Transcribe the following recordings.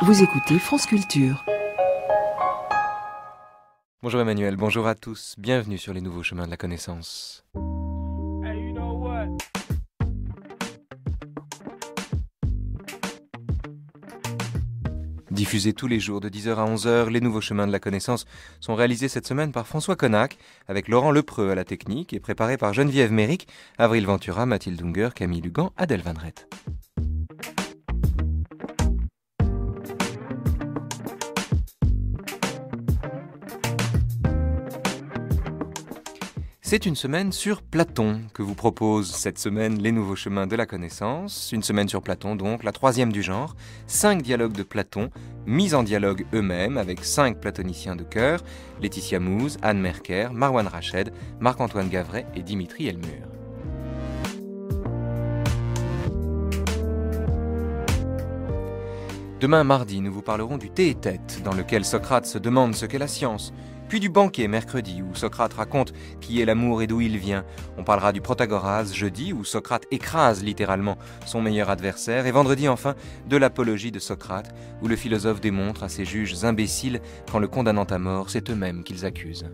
Vous écoutez France Culture. Bonjour Emmanuel, bonjour à tous, bienvenue sur les nouveaux chemins de la connaissance. Diffusés tous les jours de 10h à 11h, les nouveaux chemins de la connaissance sont réalisés cette semaine par François Connac, avec Laurent Lepreux à la technique et préparés par Geneviève Méric, Avril Ventura, Mathilde Unger, Camille Lugan, Adèle Rett. C'est une semaine sur Platon que vous propose cette semaine les nouveaux chemins de la connaissance. Une semaine sur Platon donc, la troisième du genre. Cinq dialogues de Platon, mis en dialogue eux-mêmes avec cinq platoniciens de cœur, Laetitia Mouze, Anne Merker, Marwan Rached, Marc-Antoine Gavret et Dimitri Elmur. Demain mardi, nous vous parlerons du thé et tête, dans lequel Socrate se demande ce qu'est la science, puis du banquet mercredi, où Socrate raconte qui est l'amour et d'où il vient. On parlera du Protagoras jeudi, où Socrate écrase littéralement son meilleur adversaire. Et vendredi enfin, de l'apologie de Socrate, où le philosophe démontre à ses juges imbéciles qu'en le condamnant à mort, c'est eux-mêmes qu'ils accusent.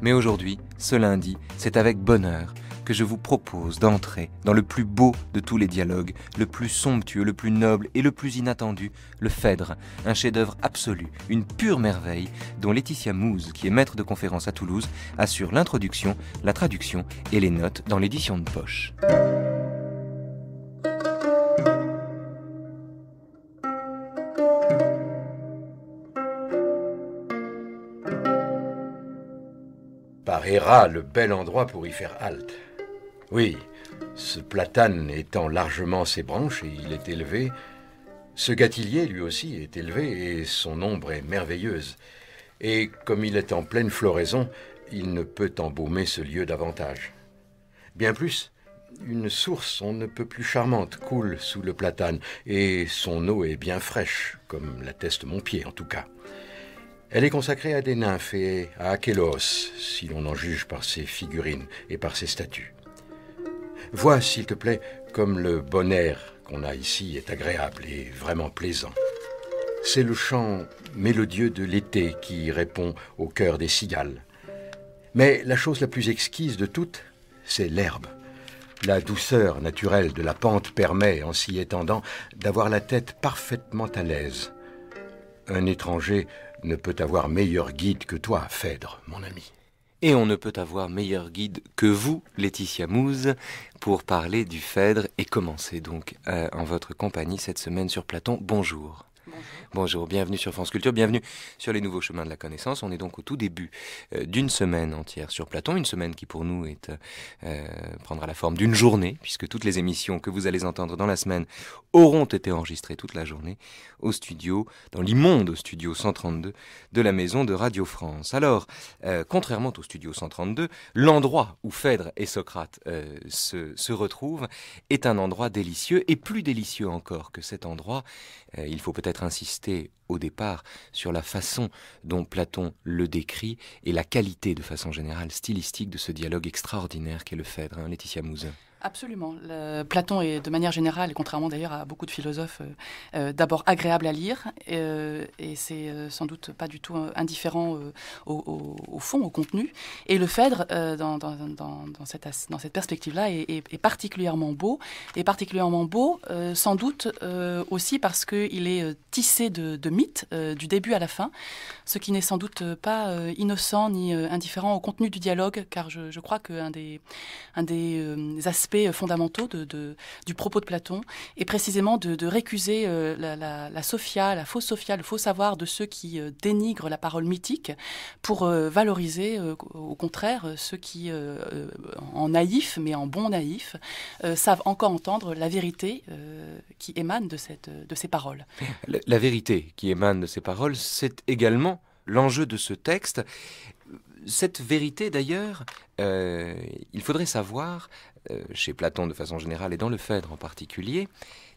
Mais aujourd'hui, ce lundi, c'est avec bonheur que je vous propose d'entrer dans le plus beau de tous les dialogues, le plus somptueux, le plus noble et le plus inattendu, le Phèdre, un chef-d'œuvre absolu, une pure merveille, dont Laetitia Mouze, qui est maître de conférence à Toulouse, assure l'introduction, la traduction et les notes dans l'édition de poche. Parera, le bel endroit pour y faire halte. Oui, ce platane étend largement ses branches et il est élevé. Ce gâtillier, lui aussi, est élevé et son ombre est merveilleuse. Et comme il est en pleine floraison, il ne peut embaumer ce lieu davantage. Bien plus, une source on ne peut plus charmante coule sous le platane, et son eau est bien fraîche, comme l'atteste mon pied en tout cas. Elle est consacrée à des nymphes et à achélos si l'on en juge par ses figurines et par ses statues. Vois, s'il te plaît, comme le bon air qu'on a ici est agréable et vraiment plaisant. C'est le chant mélodieux de l'été qui répond au cœur des cigales. Mais la chose la plus exquise de toutes, c'est l'herbe. La douceur naturelle de la pente permet, en s'y étendant, d'avoir la tête parfaitement à l'aise. Un étranger ne peut avoir meilleur guide que toi, Phèdre, mon ami. Et on ne peut avoir meilleur guide que vous, Laetitia Mouze, pour parler du Phèdre et commencer donc euh, en votre compagnie cette semaine sur Platon. Bonjour. Bonjour, bienvenue sur France Culture, bienvenue sur les nouveaux chemins de la connaissance. On est donc au tout début euh, d'une semaine entière sur Platon, une semaine qui pour nous est, euh, euh, prendra la forme d'une journée, puisque toutes les émissions que vous allez entendre dans la semaine auront été enregistrées toute la journée au studio, dans l'immonde studio 132 de la maison de Radio France. Alors, contrairement au studio 132, l'endroit où Phèdre et Socrate se, se retrouvent est un endroit délicieux, et plus délicieux encore que cet endroit, il faut peut-être insister au départ sur la façon dont Platon le décrit et la qualité de façon générale stylistique de ce dialogue extraordinaire qu'est le Phèdre, hein, Laetitia Mouzin. Absolument. Platon est de manière générale, et contrairement d'ailleurs à beaucoup de philosophes, euh, euh, d'abord agréable à lire, euh, et c'est sans doute pas du tout indifférent au, fond, au contenu. Et le Phèdre, dans, cette, perspective-là, est, particulièrement beau, et particulièrement beau sans doute aussi parce qu'il est tissé de, mythes du début à la fin, ce qui n'est sans doute pas innocent ni indifférent au contenu du dialogue, car je, crois qu'un un des aspects euh, fondamentaux de, du propos de Platon, et précisément de, récuser euh, la, la, sophia, la fausse sophia, le faux savoir de ceux qui euh, dénigrent la parole mythique pour valoriser, au contraire, ceux qui, en naïf, mais en bon naïf, savent encore entendre la vérité qui émane de, cette, de ces paroles. La, vérité qui émane de ces paroles, c'est également l'enjeu de ce texte. Cette vérité, d'ailleurs, il faudrait savoir euh, chez Platon de façon générale et dans le Phèdre en particulier,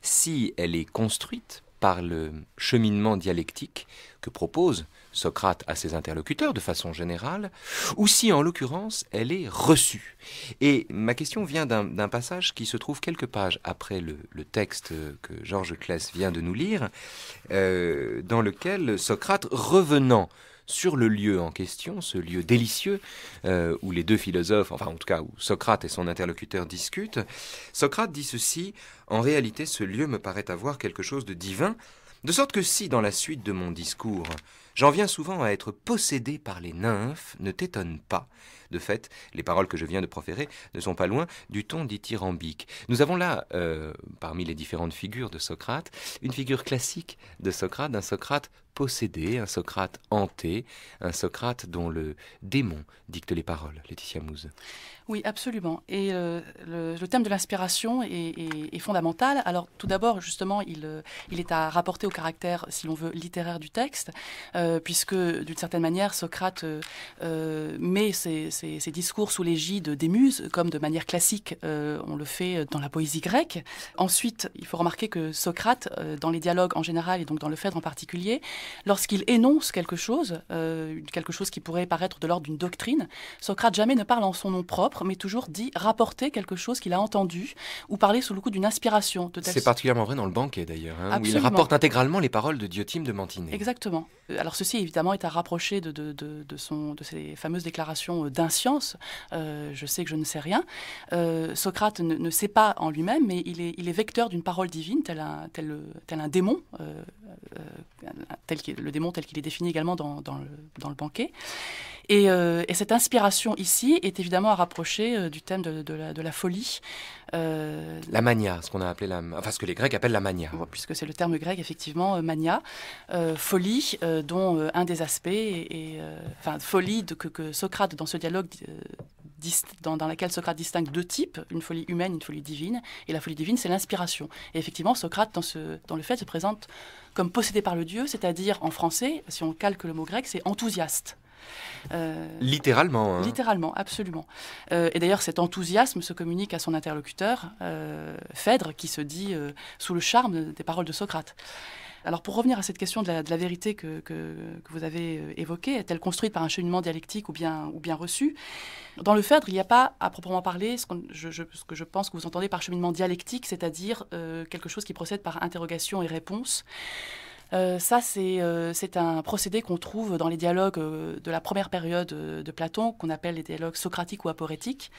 si elle est construite par le cheminement dialectique que propose Socrate à ses interlocuteurs de façon générale, ou si en l'occurrence elle est reçue. Et ma question vient d'un passage qui se trouve quelques pages après le, texte que Georges Clès vient de nous lire, euh, dans lequel Socrate, revenant sur le lieu en question, ce lieu délicieux euh, où les deux philosophes, enfin en tout cas où Socrate et son interlocuteur discutent, Socrate dit ceci, en réalité ce lieu me paraît avoir quelque chose de divin, de sorte que si, dans la suite de mon discours, j'en viens souvent à être possédé par les nymphes, ne t'étonne pas. De fait, les paroles que je viens de proférer ne sont pas loin du ton dithyrambique. Nous avons là, euh, parmi les différentes figures de Socrate, une figure classique de Socrate, d'un Socrate possédé, un Socrate hanté, un Socrate dont le démon dicte les paroles, Laetitia Mouze. Oui, absolument. Et euh, le, thème de l'inspiration est, fondamental. Alors tout d'abord, justement, euh, il, est à rapporter au caractère, si l'on veut, littéraire du texte, euh, puisque d'une certaine manière, Socrate met ses, ses, discours sous l'égide des muses, comme de manière classique, on le fait dans la poésie grecque. Ensuite, il faut remarquer que Socrate, dans les dialogues en général et donc dans le Phèdre en particulier, Lorsqu'il énonce quelque chose, euh, quelque chose qui pourrait paraître de l'ordre d'une doctrine, Socrate jamais ne parle en son nom propre, mais toujours dit rapporter quelque chose qu'il a entendu ou parler sous le coup d'une inspiration. C'est particulièrement vrai dans le banquet d'ailleurs, hein, où il rapporte intégralement les paroles de Diotime de Mantinée. Exactement. Euh, alors ceci évidemment est à rapprocher de, ses fameuses déclarations euh, d'inscience, je sais que je ne sais rien. Socrate ne, sait pas en lui-même, mais il est, vecteur d'une parole divine, tel un, un démon. Euh, tel le démon tel qu'il est défini également dans, dans, le, dans le, banquet. Et, euh, cette inspiration ici est évidemment à rapprocher euh, du thème de, la, de la, folie. la mania, ce qu'on a appelé la, enfin ce que les Grecs appellent la mania. puisque c'est le terme grec effectivement, mania, folie, dont un des aspects, et, enfin folie que, que, Socrate dans ce dialogue dans, laquelle Socrate distingue deux types, une folie humaine, et une folie divine. Et la folie divine, c'est l'inspiration. Et effectivement, Socrate, dans, ce, dans le fait, se présente comme possédé par le Dieu, c'est-à-dire en français, si on calque le mot grec, c'est enthousiaste. Euh, littéralement. Hein. Littéralement, absolument. Euh, et d'ailleurs, cet enthousiasme se communique à son interlocuteur, euh, Phèdre, qui se dit sous le charme des paroles de Socrate. Alors pour revenir à cette question de la, vérité que, vous avez euh, évoquée, est-elle construite par un cheminement dialectique ou bien, ou bien reçu Dans le Phèdre, il n'y a pas à proprement parler ce, que je pense que vous entendez par cheminement dialectique, c'est-à-dire euh, quelque chose qui procède par interrogation et réponse. Euh, ça, euh, c'est un procédé qu'on trouve dans les dialogues euh, de la première période de Platon, qu'on appelle les dialogues socratiques ou aporétiques,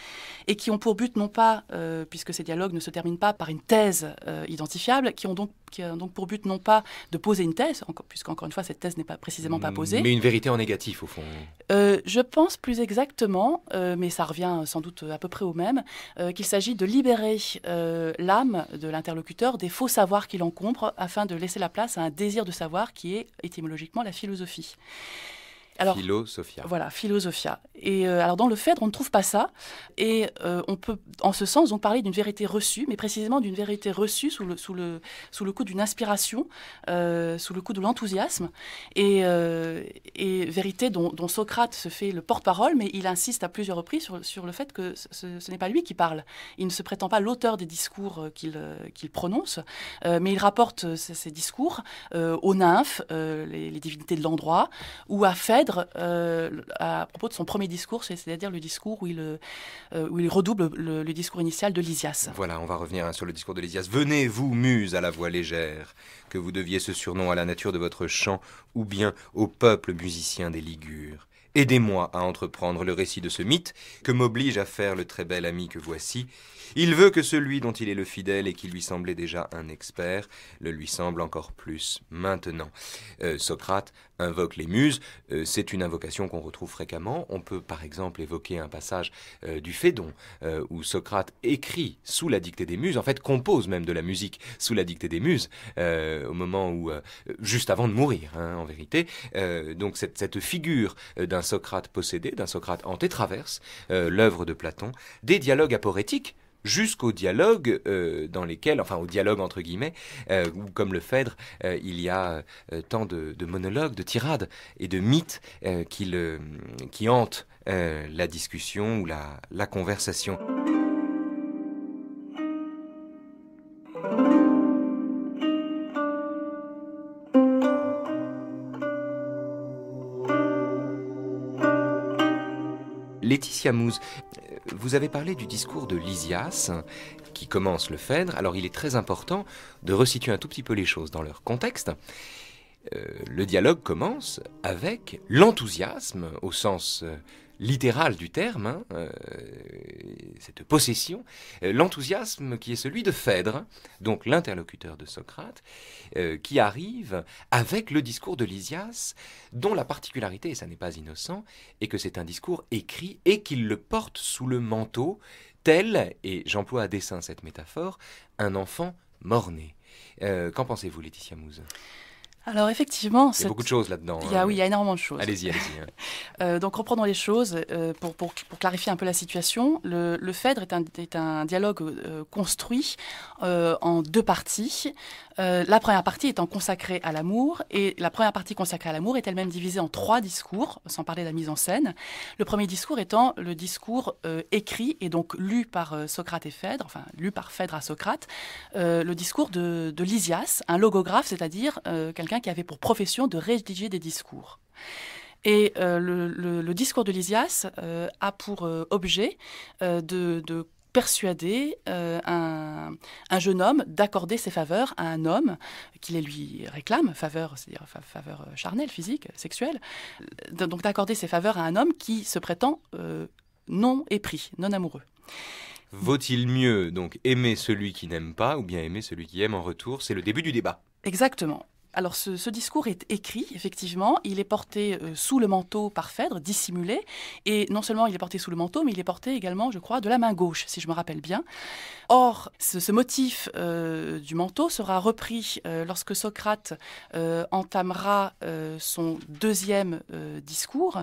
et qui ont pour but non pas, puisque ces dialogues ne se terminent pas par une thèse identifiable, qui ont, donc, donc pour but non pas de poser une thèse, puisque encore une fois, cette thèse n'est pas précisément pas mm, posée. Mais une vérité en négatif, au fond. je pense plus exactement, mais ça revient sans doute à peu près au même, qu'il s'agit de libérer l'âme de l'interlocuteur des faux savoirs qui l'encombrent afin de laisser la place à un désir de savoir qui est étymologiquement la philosophie. Alors, Philosophia. Voilà, Philosophia. Et euh, alors dans le Phèdre, on ne trouve pas ça. Et euh, on peut, en ce sens, on parler d'une vérité reçue, mais précisément d'une vérité reçue sous le, sous le, sous le coup d'une inspiration, euh, sous le coup de l'enthousiasme. Et, et, vérité dont, Socrate se fait le porte-parole, mais il insiste à plusieurs reprises sur, sur le fait que ce, n'est pas lui qui parle. Il ne se prétend pas l'auteur des discours qu'il qu'il prononce, mais il rapporte ses, discours aux nymphes, les, les, divinités de l'endroit, ou à Phèdre euh, à propos de son premier discours, c'est-à-dire le discours euh, où il, redouble le, le, discours initial de Lysias. Voilà, on va revenir hein, sur le discours de Lysias. Venez, vous, muse à la voix légère, que vous deviez ce surnom à la nature de votre chant, ou bien au peuple musicien des Ligures. Aidez-moi à entreprendre le récit de ce mythe que m'oblige à faire le très bel ami que voici, il veut que celui dont il est le fidèle et qui lui semblait déjà un expert le lui semble encore plus maintenant. Euh, Socrate invoque les muses, euh, c'est une invocation qu'on retrouve fréquemment. On peut par exemple évoquer un passage euh, du Phédon où Socrate écrit sous la dictée des muses, en fait compose même de la musique sous la dictée des muses au moment où, juste avant de mourir hein, en vérité. donc cette, figure d'un Socrate possédé, d'un Socrate en traverse l'œuvre de Platon, des dialogues aporétiques jusqu'au dialogue euh, dans lesquels, enfin au dialogue entre guillemets, euh, où comme le Phèdre, euh, il y a tant de, monologues, de tirades et de mythes qui, qui hantent la discussion ou la conversation. Laetitia Mouze, euh, vous avez parlé du discours de Lysias qui commence le Phèdre. Alors il est très important de resituer un tout petit peu les choses dans leur contexte. Euh, le dialogue commence avec l'enthousiasme, au sens euh, littéral du terme, hein, euh, cette possession, euh, l'enthousiasme qui est celui de Phèdre, donc l'interlocuteur de Socrate, euh, qui arrive avec le discours de Lysias, dont la particularité, et ça n'est pas innocent, est que c'est un discours écrit et qu'il le porte sous le manteau, tel, et j'emploie à dessein cette métaphore, un enfant mort-né. Qu'en pensez-vous, Laetitia Mouze alors effectivement, il y a beaucoup de choses là-dedans. Il y a, hein, Oui, il y a énormément de choses. Allez-y, allez-y. Hein. Euh, donc reprenons les choses euh, pour, pour, clarifier un peu la situation. Le, le est un, est un dialogue euh, construit en deux parties. Euh, la première partie étant consacrée à l'amour, et la première partie consacrée à l'amour est elle-même divisée en trois discours, sans parler de la mise en scène. Le premier discours étant le discours euh, écrit et donc lu par euh, Socrate et Phèdre, enfin lu par Phèdre à Socrate, le discours de, Lysias, un logographe, c'est-à-dire quelqu'un qui avait pour profession de rédiger des discours. Et le, discours de Lysias a pour objet de, de, persuader euh, un, jeune homme d'accorder ses faveurs à un homme qui les lui réclame, faveur, c'est-à-dire faveur euh, charnelle, physique, sexuelle, euh, donc d'accorder ses faveurs à un homme qui se prétend non épris, non amoureux. Vaut-il mieux donc aimer celui qui n'aime pas ou bien aimer celui qui aime en retour C'est le début du débat. Exactement. Alors ce, discours est écrit, effectivement, il est porté euh, sous le manteau par Phèdre, dissimulé, et non seulement il est porté sous le manteau, mais il est porté également, je crois, de la main gauche, si je me rappelle bien. Or, ce, motif euh, du manteau sera repris euh, lorsque Socrate entamera son deuxième discours,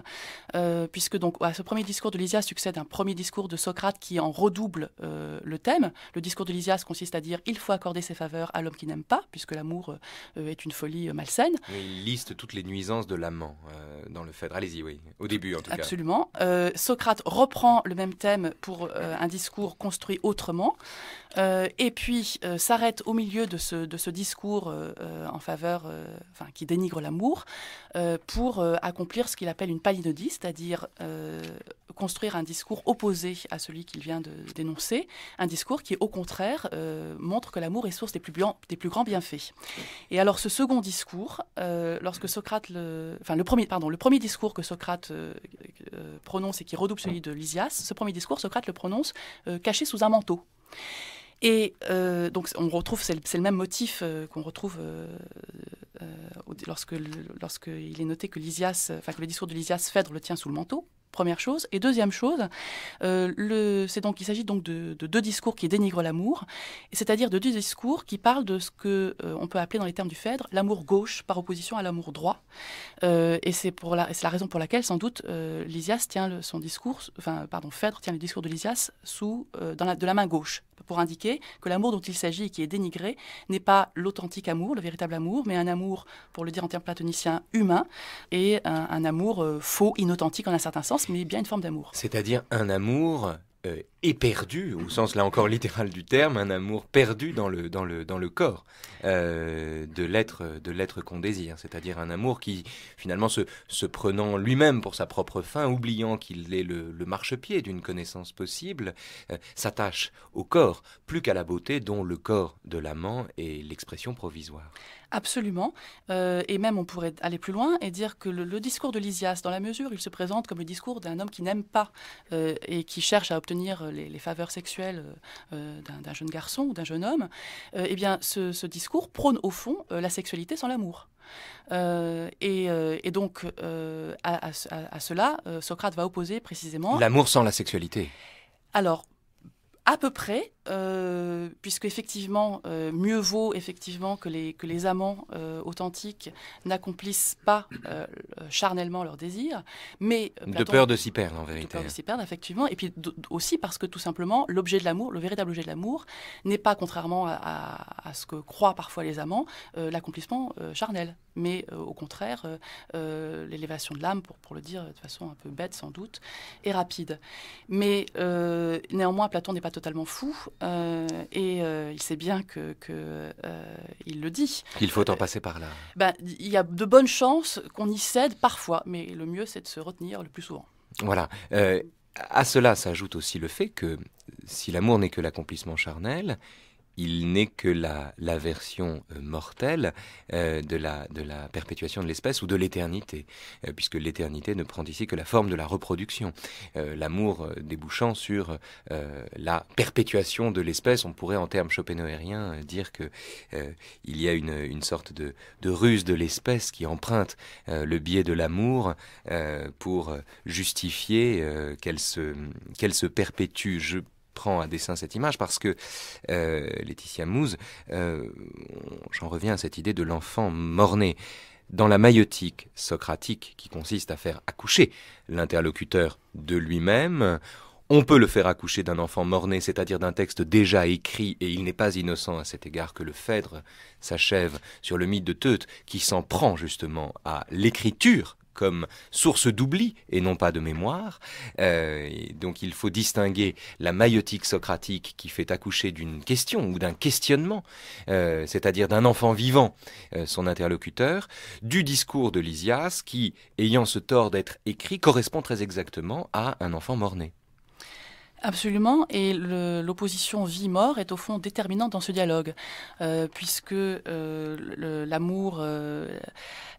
puisque donc à ce premier discours de Lysias succède un premier discours de Socrate qui en redouble le thème. Le discours de Lysias consiste à dire il faut accorder ses faveurs à l'homme qui n'aime pas, puisque l'amour est une euh, il liste toutes les nuisances de l'amant euh, dans le Phèdre. Allez-y, oui, au début en tout cas. Absolument. Euh, Socrate reprend le même thème pour un discours construit autrement. et puis s'arrête au milieu de ce, discours en faveur, enfin, qui dénigre l'amour, euh, pour euh, accomplir ce qu'il appelle une palinodie, c'est-à-dire euh, construire un discours opposé à celui qu'il vient de dénoncer, un discours qui, au contraire, montre que l'amour est source des plus, grands bienfaits. Et alors, ce second discours, lorsque Socrate, le, enfin le premier, pardon, le premier discours que Socrate prononce et qui redouble celui de Lysias, ce premier discours, Socrate le prononce caché sous un manteau. Et euh, donc on retrouve, c'est le, même motif euh, qu'on retrouve euh, lorsque, il est noté que Lysias, que le discours de Lysias, Phèdre le tient sous le manteau. Première chose. Et deuxième chose, c'est donc il s'agit donc de, deux discours qui dénigrent l'amour, c'est-à-dire de deux discours qui parlent de ce qu'on peut appeler dans les termes du Phèdre l'amour gauche par opposition à l'amour droit. et c'est pour la, c'est la raison pour laquelle sans doute Lysias tient son discours, pardon, Phèdre tient le discours de Lysias sous dans de la main gauche pour indiquer que l'amour dont il s'agit et qui est dénigré n'est pas l'authentique amour, le véritable amour, mais un amour, pour le dire en termes platoniciens, humain, et un, amour euh, faux, inauthentique en un certain sens, mais bien une forme d'amour. C'est-à-dire un amour euh, et perdu, au sens là encore littéral du terme, un amour perdu dans le, dans le, dans le corps euh, de l'être de l'être qu'on désire, c'est-à-dire un amour qui finalement se, se prenant lui-même pour sa propre fin, oubliant qu'il est le, marchepied d'une connaissance possible, euh, s'attache au corps plus qu'à la beauté dont le corps de l'amant est l'expression provisoire. Absolument. Euh, et même, on pourrait aller plus loin et dire que le, discours de Lysias, dans la mesure, il se présente comme le discours d'un homme qui n'aime pas et qui cherche à obtenir les, faveurs sexuelles euh, euh, d'un jeune garçon ou d'un jeune homme, euh, eh bien, ce, discours prône au fond la sexualité sans l'amour. et, donc, à, à, cela, Socrate va opposer précisément... L'amour sans la sexualité. Alors, à peu près, euh, puisque effectivement, euh, mieux vaut effectivement que les, que les amants euh, authentiques n'accomplissent pas charnellement leurs désirs, mais de peur de s'y perdre en vérité. De peur de s'y perdre effectivement, et puis aussi parce que tout simplement, l'objet de l'amour, le véritable objet de l'amour, n'est pas contrairement à, ce que croient parfois les amants, l'accomplissement charnel mais euh, au contraire, euh, euh, l'élévation de l'âme, pour, le dire de façon un peu bête sans doute, est rapide. Mais néanmoins, Platon n'est pas totalement fou, et il sait bien que, il le dit. Il faut en passer par là. Bah, il y a de bonnes chances qu'on y cède parfois, mais le mieux c'est de se retenir le plus souvent. Voilà. à cela s'ajoute aussi le fait que si l'amour n'est que l'accomplissement charnel, il n'est que la, version euh, mortelle euh, de, la, de la perpétuation de l'espèce ou de l'éternité, euh, puisque l'éternité ne prend ici que la forme de la reproduction. L'amour débouchant sur la perpétuation de l'espèce, on pourrait en termes schopenhauériens dire qu'il y a une, sorte de, ruse de l'espèce qui emprunte le biais de l'amour pour justifier qu'elle se, se perpétue prend à dessein cette image parce que euh, Laetitia Mouze, euh, j'en reviens à cette idée de l'enfant mort-né. Dans la maïotique socratique, qui consiste à faire accoucher l'interlocuteur de lui-même, on peut le faire accoucher d'un enfant mort-né, c'est-à-dire d'un texte déjà écrit, et il n'est pas innocent à cet égard que le Phèdre s'achève sur le mythe de Teute, qui s'en prend justement à l'écriture comme source d'oubli et non pas de mémoire. Euh, donc il faut distinguer la maïotique socratique qui fait accoucher d'une question ou d'un questionnement, euh, c'est-à-dire d'un enfant vivant, euh, son interlocuteur, du discours de Lysias qui, ayant ce tort d'être écrit, correspond très exactement à un enfant mort-né. Absolument, et l'opposition vie-mort est au fond déterminante dans ce dialogue, euh, puisque euh, l'amour, euh,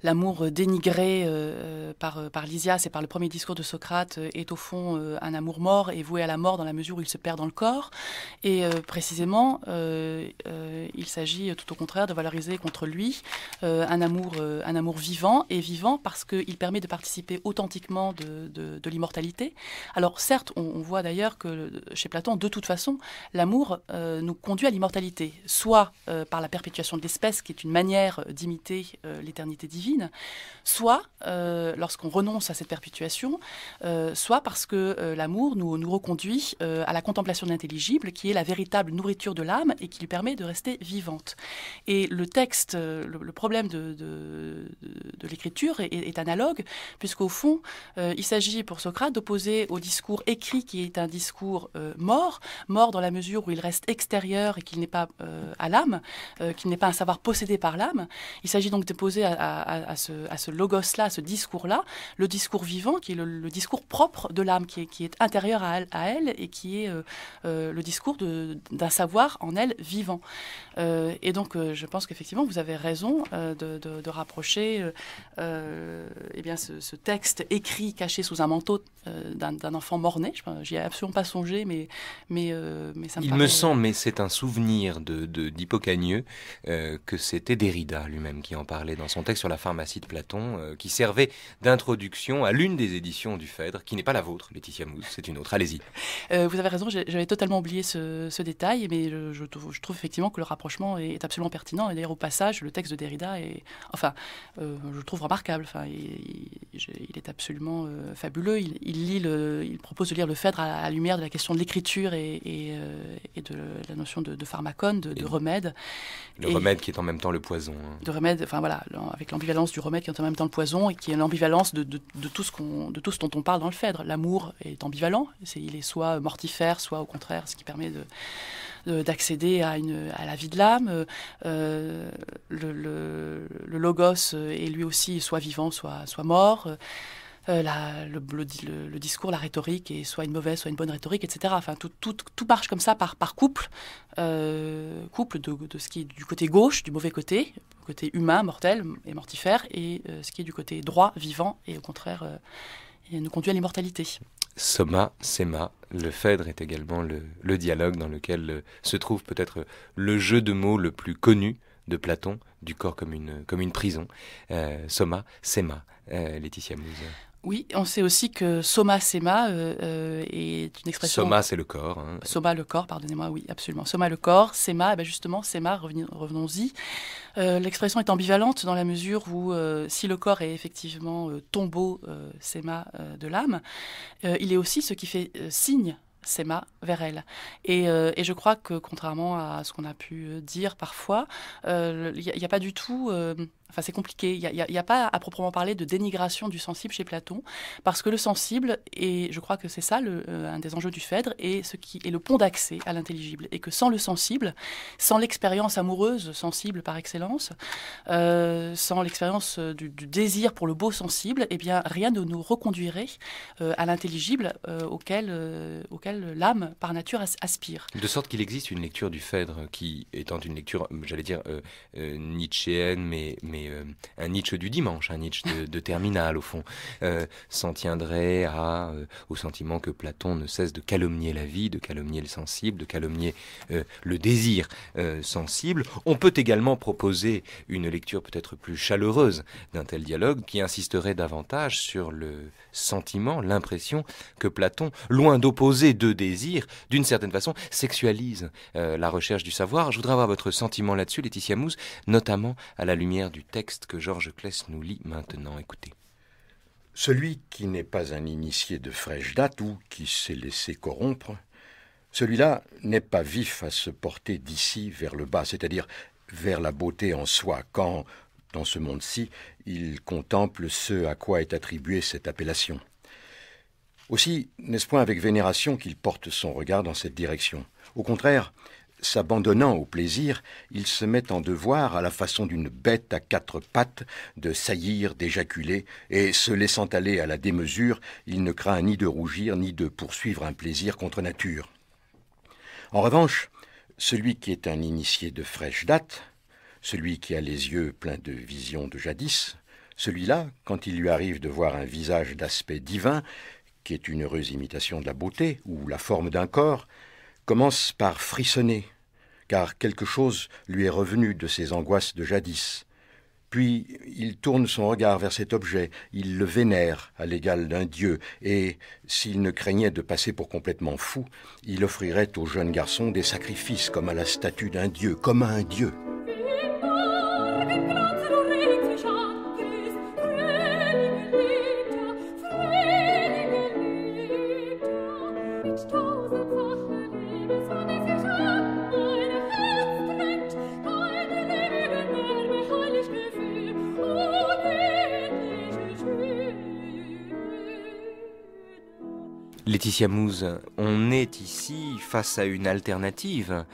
l'amour dénigré par, par Lysias et par le premier discours de Socrate est au fond un amour mort et voué à la mort dans la mesure où il se perd dans le corps. Et précisément, il s'agit tout au contraire de valoriser contre lui un amour, un amour vivant et vivant parce qu'il permet de participer authentiquement de, de, l'immortalité. Alors certes, on voit d'ailleurs que chez Platon, de toute façon, l'amour euh, nous conduit à l'immortalité, soit euh, par la perpétuation de l'espèce, qui est une manière euh, d'imiter l'éternité divine, soit lorsqu'on renonce à cette perpétuation, soit parce que l'amour nous, reconduit à la contemplation de l'intelligible, qui est la véritable nourriture de l'âme et qui lui permet de rester vivante. Et le texte, le, problème de, l'écriture est, analogue, puisqu'au fond, il s'agit pour Socrate d'opposer au discours écrit, qui est un discours euh, mort, mort dans la mesure où il reste extérieur et qu'il n'est pas euh, à l'âme, euh, qu'il n'est pas un savoir possédé par l'âme. Il s'agit donc de poser à, ce, logos-là, ce discours-là, le discours vivant, qui est le, discours propre de l'âme, qui est, qui est intérieur à elle, et qui est le discours d'un savoir en elle vivant. et donc, je pense qu'effectivement, vous avez raison de, rapprocher eh bien, ce, texte écrit caché sous un manteau d'un enfant mort-né. n'y ai absolument pas songer mais, mais, euh, me Il me euh, semble, mais c'est un souvenir de, d'Hippocagneux euh, que c'était Derrida lui-même qui en parlait dans son texte sur la pharmacie de Platon, qui servait d'introduction à l'une des éditions du Phèdre, qui n'est pas la vôtre, Laetitia Mousse, c'est une autre. Allez-y. vous avez raison, j'avais totalement oublié ce, détail, mais je, trouve, effectivement que le rapprochement est, absolument pertinent. Et d'ailleurs, au passage, le texte de Derrida est, enfin, je le trouve remarquable. Enfin, il, est absolument fabuleux. Il, lit, le, il propose de lire le Phèdre à la lumière de la question de l'écriture euh, et, de la notion de, de pharmacone, de, de, remède. Le remède qui est en même temps le poison. Hein. De remède, enfin voilà, avec l'ambivalence du remède qui est en même temps le poison et qui est l'ambivalence de, tout ce qu'on, de tout ce dont on parle dans le Phèdre. L'amour est ambivalent, il est soit mortifère, soit au contraire ce qui permet de, d'accéder à, une, à la vie de l'âme. Euh, le, logos est lui aussi soit vivant, soit, soit mort. Euh, le, discours, la rhétorique, et soit une mauvaise, soit une bonne rhétorique, etc. Enfin, tout, marche comme ça par, couple, euh, couple de, ce qui est du côté gauche, du mauvais côté, côté humain, mortel et mortifère, et euh, ce qui est du côté droit, vivant, et au contraire, il nous conduit à l'immortalité. Soma, Sema, le Phèdre est également le, dialogue dans lequel se trouve peut-être le jeu de mots le plus connu de Platon, du corps comme une, prison. Soma, Sema, Laetitia Mouze. Oui, on sait aussi que soma sema euh, euh, est une expression. Soma, c'est le corps. Hein. Soma, le corps, pardonnez-moi, oui, absolument. Soma, le corps, sema, eh ben justement, sema, revenons-y. Euh, l'expression est ambivalente dans la mesure où, si le corps est effectivement tombeau, sema de l'âme, il est aussi ce qui fait signe Sema vers elle. Et, je crois que contrairement à ce qu'on a pu dire parfois, il n'y a, pas du tout Enfin, c'est compliqué. Il n'y a, pas à proprement parler de dénigration du sensible chez Platon, parce que le sensible, et je crois que c'est ça le, euh, un des enjeux du Phèdre, est ce qui est le pont d'accès à l'intelligible, et que sans le sensible, sans l'expérience amoureuse sensible par excellence, euh, sans l'expérience euh, du, désir pour le beau sensible, eh bien rien ne nous reconduirait à l'intelligible auquel, l'âme par nature aspire. De sorte qu'il existe une lecture du Phèdre qui étant une lecture, j'allais dire, nietzschéenne, mais mais euh, un Nietzsche du dimanche, un niche de, de terminal au fond, euh, s'en tiendrait à, euh, au sentiment que Platon ne cesse de calomnier la vie, de calomnier le sensible, de calomnier le désir sensible. On peut également proposer une lecture peut-être plus chaleureuse d'un tel dialogue qui insisterait davantage sur le sentiment, l'impression que Platon, loin d'opposer deux désirs, d'une certaine façon sexualise la recherche du savoir. Je voudrais avoir votre sentiment là-dessus, Laetitia Mousse, notamment à la lumière du texte que Georges Kless nous lit maintenant. Écoutez. Celui qui n'est pas un initié de fraîche date ou qui s'est laissé corrompre, celui-là n'est pas vif à se porter d'ici vers le bas, c'est-à-dire vers la beauté en soi, quand, dans ce monde-ci, il contemple ce à quoi est attribuée cette appellation. Aussi, n'est-ce point avec vénération qu'il porte son regard dans cette direction Au contraire, S'abandonnant au plaisir, il se met en devoir, à la façon d'une bête à quatre pattes, de saillir, d'éjaculer, et se laissant aller à la démesure, il ne craint ni de rougir, ni de poursuivre un plaisir contre nature. En revanche, celui qui est un initié de fraîche date, celui qui a les yeux pleins de visions de jadis, celui-là, quand il lui arrive de voir un visage d'aspect divin, qui est une heureuse imitation de la beauté, ou la forme d'un corps, commence par frissonner, car quelque chose lui est revenu de ses angoisses de jadis. Puis il tourne son regard vers cet objet, il le vénère à l'égal d'un dieu, et, s'il ne craignait de passer pour complètement fou, il offrirait au jeune garçon des sacrifices comme à la statue d'un dieu, comme à un dieu. Laetitia Mouze, on est ici face à une alternative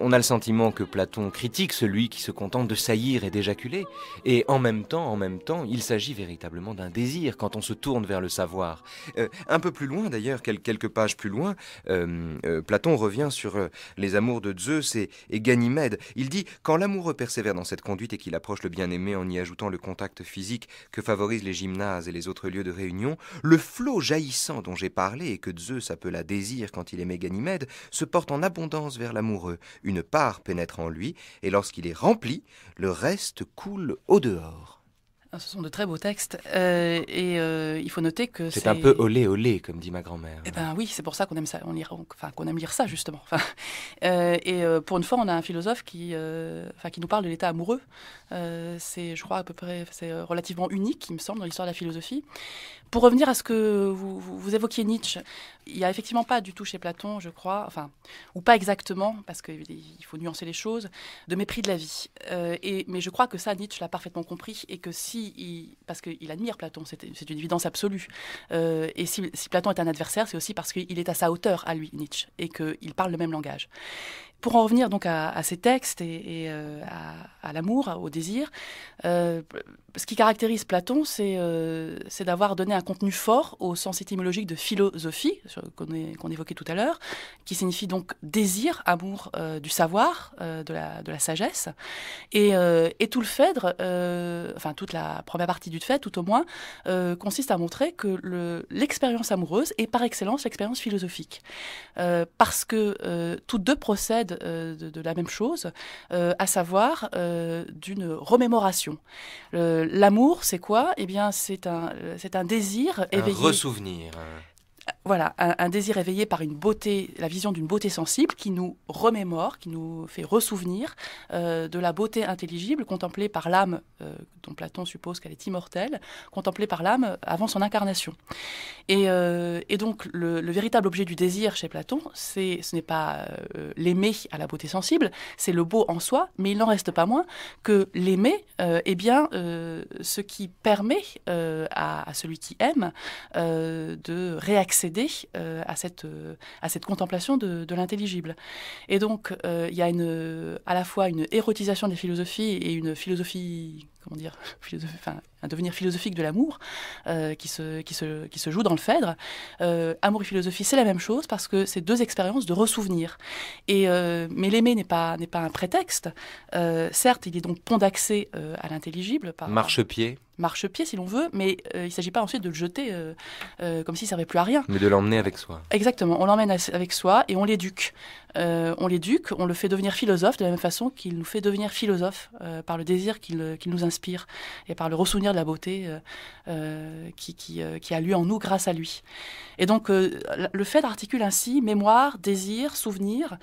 on a le sentiment que Platon critique celui qui se contente de saillir et d'éjaculer, et en même temps, en même temps, il s'agit véritablement d'un désir quand on se tourne vers le savoir. Euh, un peu plus loin d'ailleurs, quelques pages plus loin, euh, euh, Platon revient sur les amours de Zeus et, Ganymède. Il dit quand l'amoureux persévère dans cette conduite et qu'il approche le bien-aimé en y ajoutant le contact physique que favorisent les gymnases et les autres lieux de réunion, le flot jaillissant dont j'ai parlé et que Zeus appela désir quand il aimait Ganymède se porte en abondance vers l'amoureux une part pénètre en lui, et lorsqu'il est rempli, le reste coule au dehors. Ah, ce sont de très beaux textes euh, et euh, il faut noter que c'est un peu olé olé comme dit ma grand-mère. Eh ben oui, c'est pour ça qu'on aime ça, on lire, qu'on aime lire ça justement. Euh, et pour une fois, on a un philosophe qui, enfin qui nous parle de l'état amoureux. c'est, je crois à peu près, c'est relativement unique, il me semble, dans l'histoire de la philosophie. Pour revenir à ce que vous, évoquiez Nietzsche, il n'y a effectivement pas du tout chez Platon, je crois, enfin, ou pas exactement, parce qu'il faut nuancer les choses, de mépris de la vie. Euh, et, mais je crois que ça, Nietzsche l'a parfaitement compris, et que si, parce qu'il admire Platon, c'est une évidence absolue, euh, et si, si Platon est un adversaire, c'est aussi parce qu'il est à sa hauteur, à lui, Nietzsche, et qu'il parle le même langage. Pour en revenir donc à, ces textes et, euh, à, l'amour, au désir, euh, ce qui caractérise Platon, euh, c'est d'avoir donné un contenu fort au sens étymologique de philosophie, qu'on évoquait tout à l'heure, qui signifie donc désir, amour du savoir, de la, de, la, sagesse. Et, tout le Phèdre, enfin toute la première partie du Phèdre tout au moins, consiste à montrer que l'expérience amoureuse est par excellence l'expérience philosophique. parce que toutes deux procèdent euh, de, la même chose, euh, à savoir euh, d'une remémoration. L'amour, c'est quoi eh bien, c'est un, un désir éveillé. Un ressouvenir voilà, un, désir éveillé par une beauté, la vision d'une beauté sensible qui nous remémore, qui nous fait ressouvenir euh, de la beauté intelligible contemplée par l'âme, euh, dont Platon suppose qu'elle est immortelle, contemplée par l'âme avant son incarnation. Et, euh, donc, le, véritable objet du désir chez Platon, ce n'est pas l'aimer à la beauté sensible, c'est le beau en soi, mais il n'en reste pas moins que l'aimer, eh bien, ce qui permet à, celui qui aime de réagir. Euh, à, cette, euh, à cette contemplation de, l'intelligible. Et donc, euh, il y a une, à la fois une érotisation des philosophies et une philosophie comment dire, un devenir philosophique de l'amour euh, qui, se, qui, se, qui se joue dans le Phèdre. Euh, amour et philosophie, c'est la même chose parce que c'est deux expériences de ressouvenir. Et, euh, mais l'aimer n'est pas, pas un prétexte. certes, il est donc pont d'accès à l'intelligible. Marche-pied marche-pied si l'on veut, mais il ne s'agit pas ensuite de le jeter comme s'il ne servait plus à rien. Mais de l'emmener avec soi. Exactement, on l'emmène avec soi et on l'éduque. Euh, on l'éduque, on le fait devenir philosophe de la même façon qu'il nous fait devenir philosophe euh, par le désir euh, qu'il nous inspire et par le ressouvenir de la beauté qui, a lieu en nous grâce à lui. Et donc le fait d'articuler ainsi mémoire, désir, souvenir,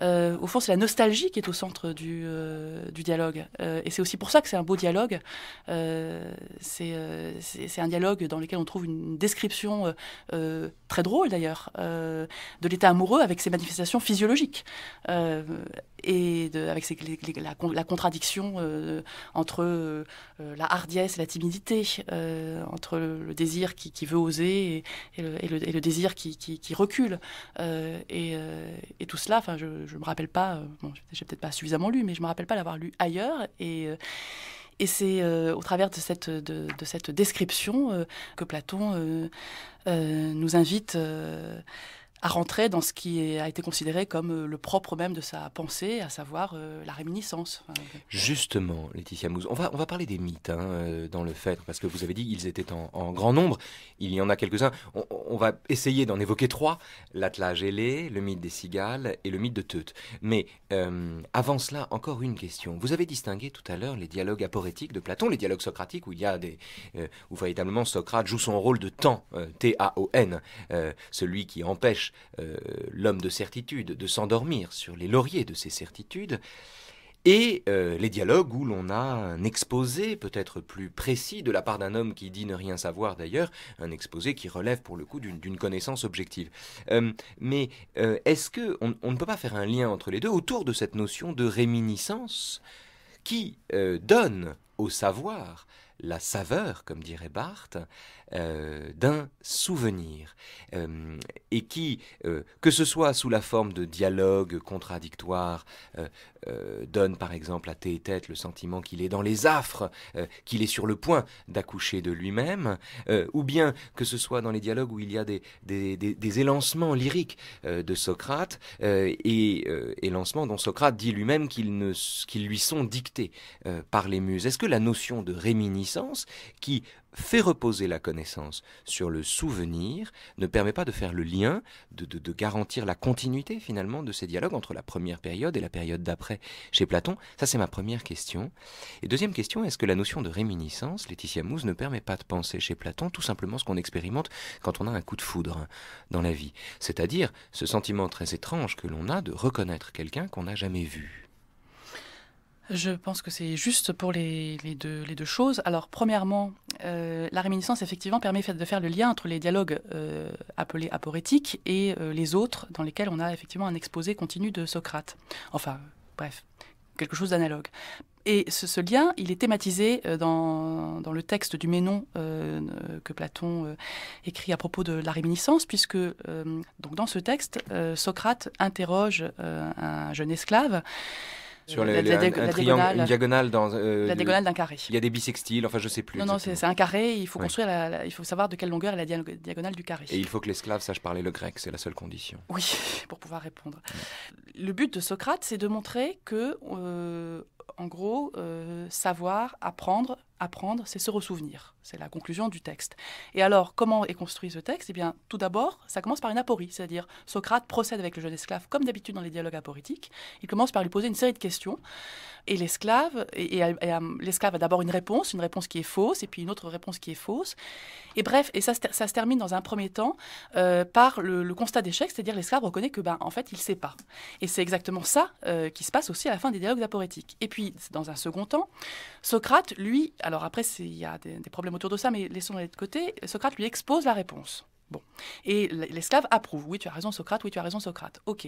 euh, au fond, c'est la nostalgie qui est au centre du, euh, dialogue. Euh, et c'est aussi pour ça que c'est un beau dialogue. c'est un dialogue dans lequel on trouve une description très drôle d'ailleurs de l'état amoureux avec ses manifestations physiologiques et avec la, contradiction entre la hardiesse et la timidité, entre le, désir qui, veut oser et, le, désir qui, qui recule. et, tout cela, je je me rappelle pas, euh, bon, j'ai peut-être pas suffisamment lu, mais je me rappelle pas l'avoir lu ailleurs. Et, euh, et c'est euh, au travers de cette, de, cette description que Platon nous invite à rentrer dans ce qui a été considéré comme euh, le propre même de sa pensée, à savoir euh, la réminiscence. Euh, Justement, Laetitia Mouze, on va, on va parler des mythes hein, dans le fait, parce que vous avez dit qu'ils étaient en, grand nombre, il y en a quelques-uns, on, va essayer d'en évoquer trois, l'attelage ailé, le mythe des cigales et le mythe de Teut. Mais avant cela, encore une question. Vous avez distingué tout à l'heure les dialogues aporétiques de Platon, les dialogues socratiques où il y a des... où véritablement Socrate joue son rôle de temps, T-A-O-N, celui qui empêche euh, l'homme de certitude, de s'endormir sur les lauriers de ses certitudes, et euh, les dialogues où l'on a un exposé peut-être plus précis de la part d'un homme qui dit ne rien savoir d'ailleurs, un exposé qui relève pour le coup d'une connaissance objective. Euh, mais est-ce que on, ne peut pas faire un lien entre les deux autour de cette notion de réminiscence qui donne au savoir la saveur, comme dirait Barthes, euh, d'un souvenir, euh, et qui, euh, que ce soit sous la forme de dialogues contradictoires, donne par exemple à Thé Tête le sentiment qu'il est dans les affres, qu'il est sur le point d'accoucher de lui-même, ou bien que ce soit dans les dialogues où il y a des, des, élancements lyriques de Socrate, et élancements dont Socrate dit lui-même qu'ils lui sont dictés par les muses. Est-ce que la notion de réminiscence, qui fait reposer la connaissance sur le souvenir ne permet pas de faire le lien, de, garantir la continuité finalement de ces dialogues entre la première période et la période d'après chez Platon. Ça c'est ma première question. Et deuxième question, est-ce que la notion de réminiscence, Laetitia Mousse, ne permet pas de penser chez Platon tout simplement ce qu'on expérimente quand on a un coup de foudre dans la vie, c'est-à-dire ce sentiment très étrange que l'on a de reconnaître quelqu'un qu'on n'a jamais vu je pense que c'est juste pour les, deux, choses. Alors, premièrement, euh, la réminiscence, effectivement, permet de faire le lien entre les dialogues euh, appelés aporétiques et euh, les autres, dans lesquels on a effectivement un exposé continu de Socrate. Enfin, bref, quelque chose d'analogue. Et ce, lien, il est thématisé dans, le texte du Ménon que Platon écrit à propos de la réminiscence, puisque donc dans ce texte, Socrate interroge un jeune esclave sur la, diagonale dans euh, la diagonale d'un carré. Il y a des bisextiles, enfin je sais plus. Non non, c'est un carré. Il faut construire, il faut savoir de quelle longueur est la diagonale du carré. Et il faut que l'esclave sache parler le grec, c'est la seule condition. Oui, pour pouvoir répondre. Le but de Socrate, c'est de montrer que euh, en gros, euh, savoir, apprendre, apprendre, c'est se ressouvenir. C'est la conclusion du texte. Et alors, comment est construit ce texte Eh bien, tout d'abord, ça commence par une aporie, c'est-à-dire Socrate procède avec le jeune esclave comme d'habitude dans les dialogues aporitiques. Il commence par lui poser une série de questions, et l'esclave, et, euh, l'esclave a d'abord une réponse, une réponse qui est fausse, et puis une autre réponse qui est fausse. Et bref, et ça, ça se termine dans un premier temps euh, par le, constat d'échec, c'est-à-dire l'esclave reconnaît que, ben, en fait, il sait pas. Et c'est exactement ça qui se passe aussi à la fin des dialogues aporétiques. Et puis dans un second temps. Socrate, lui, alors après, il y a des, problèmes autour de ça, mais laissons-les de côté. Socrate lui expose la réponse. Bon. Et l'esclave approuve. Oui, tu as raison, Socrate. Oui, tu as raison, Socrate. OK.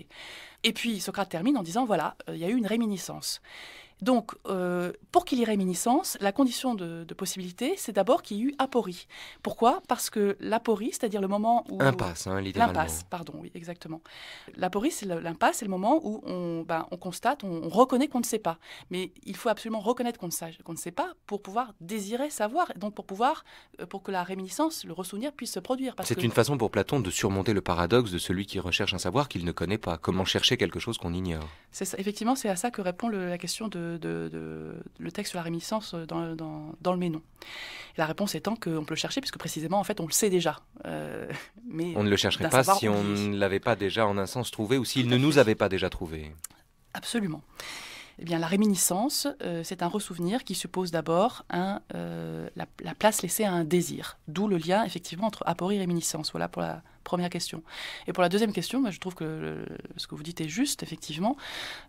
Et puis Socrate termine en disant voilà, euh, il y a eu une réminiscence. Donc, euh, pour qu'il y ait réminiscence, la condition de, possibilité, c'est d'abord qu'il y ait eu aporie. Pourquoi Parce que l'aporie, c'est-à-dire le moment où... Impasse, hein, L'impasse, pardon, oui, exactement. L'aporie, c'est l'impasse, c'est le moment où on, bah, constate, on, reconnaît qu'on ne sait pas. Mais il faut absolument reconnaître qu'on ne, qu'on ne sait pas pour pouvoir désirer savoir, donc pour pouvoir, euh, pour que la réminiscence, le ressouvenir puisse se produire. C'est une façon pour Platon de surmonter le paradoxe de celui qui recherche un savoir qu'il ne connaît pas. Comment chercher quelque chose qu'on ignore effectivement, c'est à ça que répond la question de de, le texte sur la réminiscence euh, dans, le Ménon La réponse étant qu'on peut le chercher, puisque précisément, en fait, on le sait déjà. Euh, mais on ne le chercherait pas si on ne l'avait pas déjà, en un sens, trouvé, ou s'il ne nous avait pas déjà trouvé. Absolument. Eh bien, la réminiscence, euh, c'est un ressouvenir qui suppose d'abord la, la, place laissée à un désir, d'où le lien effectivement entre aporie et réminiscence. Voilà pour la, Première question. Et pour la deuxième question, je trouve que ce que vous dites est juste, effectivement.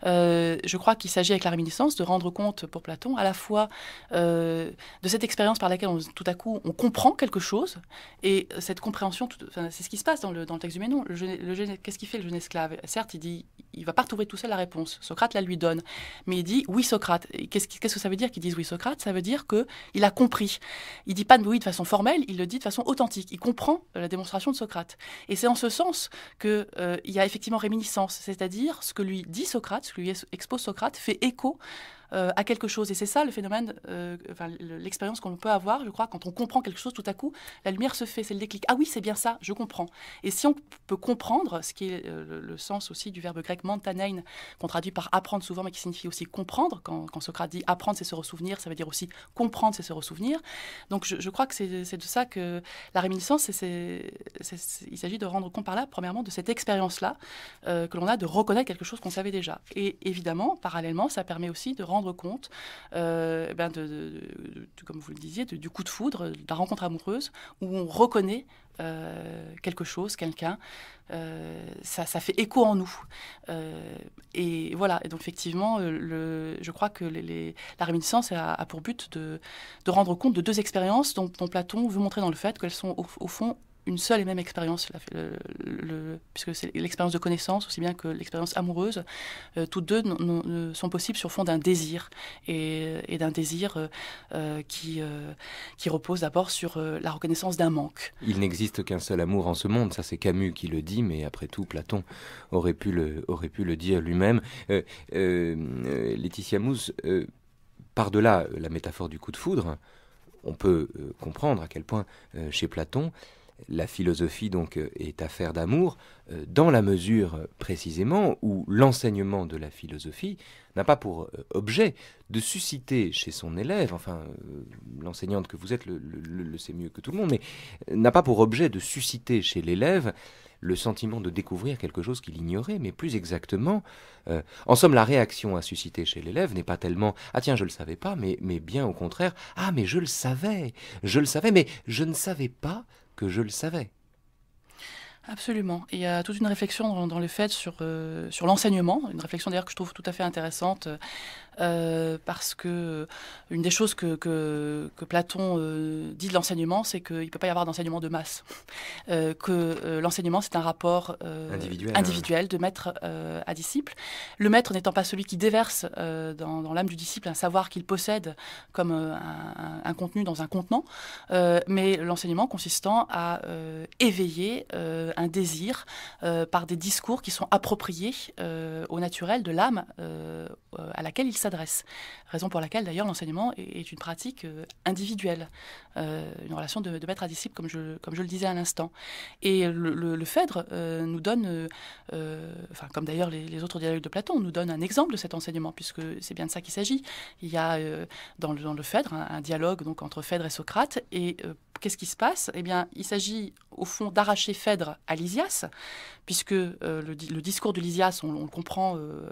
Euh, je crois qu'il s'agit avec la réminiscence de rendre compte pour Platon à la fois euh, de cette expérience par laquelle tout à coup on comprend quelque chose et cette compréhension, c'est ce qui se passe dans le, texte du Ménon. Qu'est-ce qui fait le jeune esclave Certes, il dit il va pas retrouver tout seul la réponse. Socrate la lui donne, mais il dit oui Socrate. Qu'est-ce que ça veut dire qu'il dise oui Socrate Ça veut dire qu'il a compris. Il ne dit pas de oui de façon formelle, il le dit de façon authentique. Il comprend la démonstration de Socrate. Et c'est en ce sens qu'il euh, il y a effectivement réminiscence, c'est-à-dire ce que lui dit Socrate, ce que lui expose Socrate, fait écho euh, à quelque chose. Et c'est ça le phénomène, euh, l'expérience qu'on peut avoir, je crois, quand on comprend quelque chose, tout à coup, la lumière se fait, c'est le déclic. Ah oui, c'est bien ça, je comprends. Et si on peut comprendre, ce qui est euh, le, sens aussi du verbe grec mantanein, qu'on traduit par apprendre souvent, mais qui signifie aussi comprendre, quand, quand Socrate dit apprendre, c'est se ressouvenir, ça veut dire aussi comprendre, c'est se ressouvenir. Donc je, crois que c'est de ça que la réminiscence, il s'agit de rendre compte par là, premièrement, de cette expérience-là que l'on a de reconnaître quelque chose qu'on savait déjà. Et évidemment, parallèlement, ça permet aussi de rendre compte, euh, eh ben, de, comme vous le disiez, du coup de foudre, la rencontre amoureuse, où on reconnaît euh, quelque chose, quelqu'un. Euh, ça, fait écho en nous. et voilà, et donc effectivement, le, je crois que les, la réminiscence a, pour but de, rendre compte de deux expériences dont, Platon veut montrer dans le fait qu'elles sont au fond une seule et même expérience, puisque c'est l'expérience de connaissance aussi bien que l'expérience amoureuse, euh, toutes deux sont possibles sur fond d'un désir, et, d'un désir euh, euh, qui, qui repose d'abord sur la reconnaissance d'un manque. Il n'existe qu'un seul amour en ce monde, ça c'est Camus qui le dit, mais après tout Platon aurait pu le, aurait pu le dire lui-même. Laetitia Mousse, par-delà la métaphore du coup de foudre, on peut comprendre à quel point chez Platon, la philosophie donc euh, est affaire d'amour euh, dans la mesure euh, précisément où l'enseignement de la philosophie n'a pas pour objet de susciter chez son élève, enfin l'enseignante que vous êtes le, sait mieux que tout le monde, mais n'a pas pour objet de susciter chez l'élève le sentiment de découvrir quelque chose qu'il ignorait, mais plus exactement, en somme, la réaction à susciter chez l'élève n'est pas tellement ⁇ Ah tiens, je le savais pas mais, ⁇ mais bien au contraire ⁇ Ah mais je le savais, je le savais, mais je ne savais pas que je le savais. Absolument. il y a toute une réflexion dans, le fait sur, euh, sur l'enseignement, une réflexion d'ailleurs que je trouve tout à fait intéressante euh, euh, parce que euh, une des choses que, que, Platon euh, dit de l'enseignement, c'est qu'il ne peut pas y avoir d'enseignement de masse. que l'enseignement, c'est un rapport individuel, hein. individuel, de maître à disciple. Le maître n'étant pas celui qui déverse dans, l'âme du disciple un savoir qu'il possède comme un, un, contenu dans un contenant, mais l'enseignement consistant à éveiller un désir par des discours qui sont appropriés au naturel de l'âme à laquelle il s'adresse adresse Raison pour laquelle d'ailleurs l'enseignement est, une pratique euh, individuelle, euh, une relation de, maître à disciple comme je, comme je le disais à l'instant. Et le, Phèdre euh, nous donne, enfin comme d'ailleurs les, autres dialogues de Platon, nous donne un exemple de cet enseignement puisque c'est bien de ça qu'il s'agit. Il y a dans le, dans, le, Phèdre un, un, dialogue donc entre Phèdre et Socrate et qu'est-ce qui se passe Eh bien, il s'agit au fond d'arracher Phèdre à Lysias, puisque euh, le, discours de Lysias, on, le comprend euh,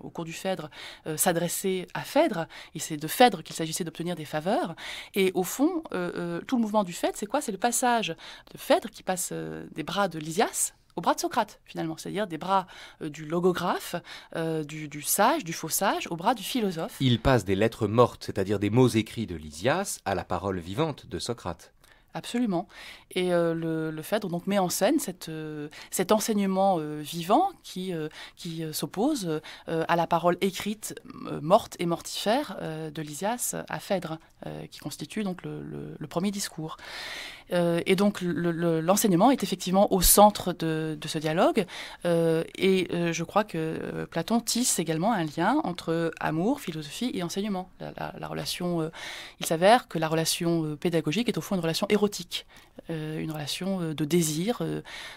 au cours du Phèdre, euh, s'adressait à Phèdre, et c'est de Phèdre qu'il s'agissait d'obtenir des faveurs. Et au fond, tout le mouvement du Phèdre, c'est quoi C'est le passage de Phèdre qui passe des bras de Lysias aux bras de Socrate, finalement, c'est-à-dire des bras du logographe, du, du, sage, du faux sage, au bras du philosophe. Il passe des lettres mortes, c'est-à-dire des mots écrits de Lysias, à la parole vivante de Socrate. Absolument. Et euh, le, Phèdre donc, met en scène euh, cet enseignement euh, vivant qui, s'oppose à la parole écrite, morte et mortifère de Lysias à Phèdre, qui constitue donc le premier discours. Euh, et donc l'enseignement est effectivement au centre de, ce dialogue. Euh, et euh, je crois que Platon tisse également un lien entre amour, philosophie et enseignement. La, relation, il s'avère que la relation pédagogique est au fond une relation érotique, une relation de désir,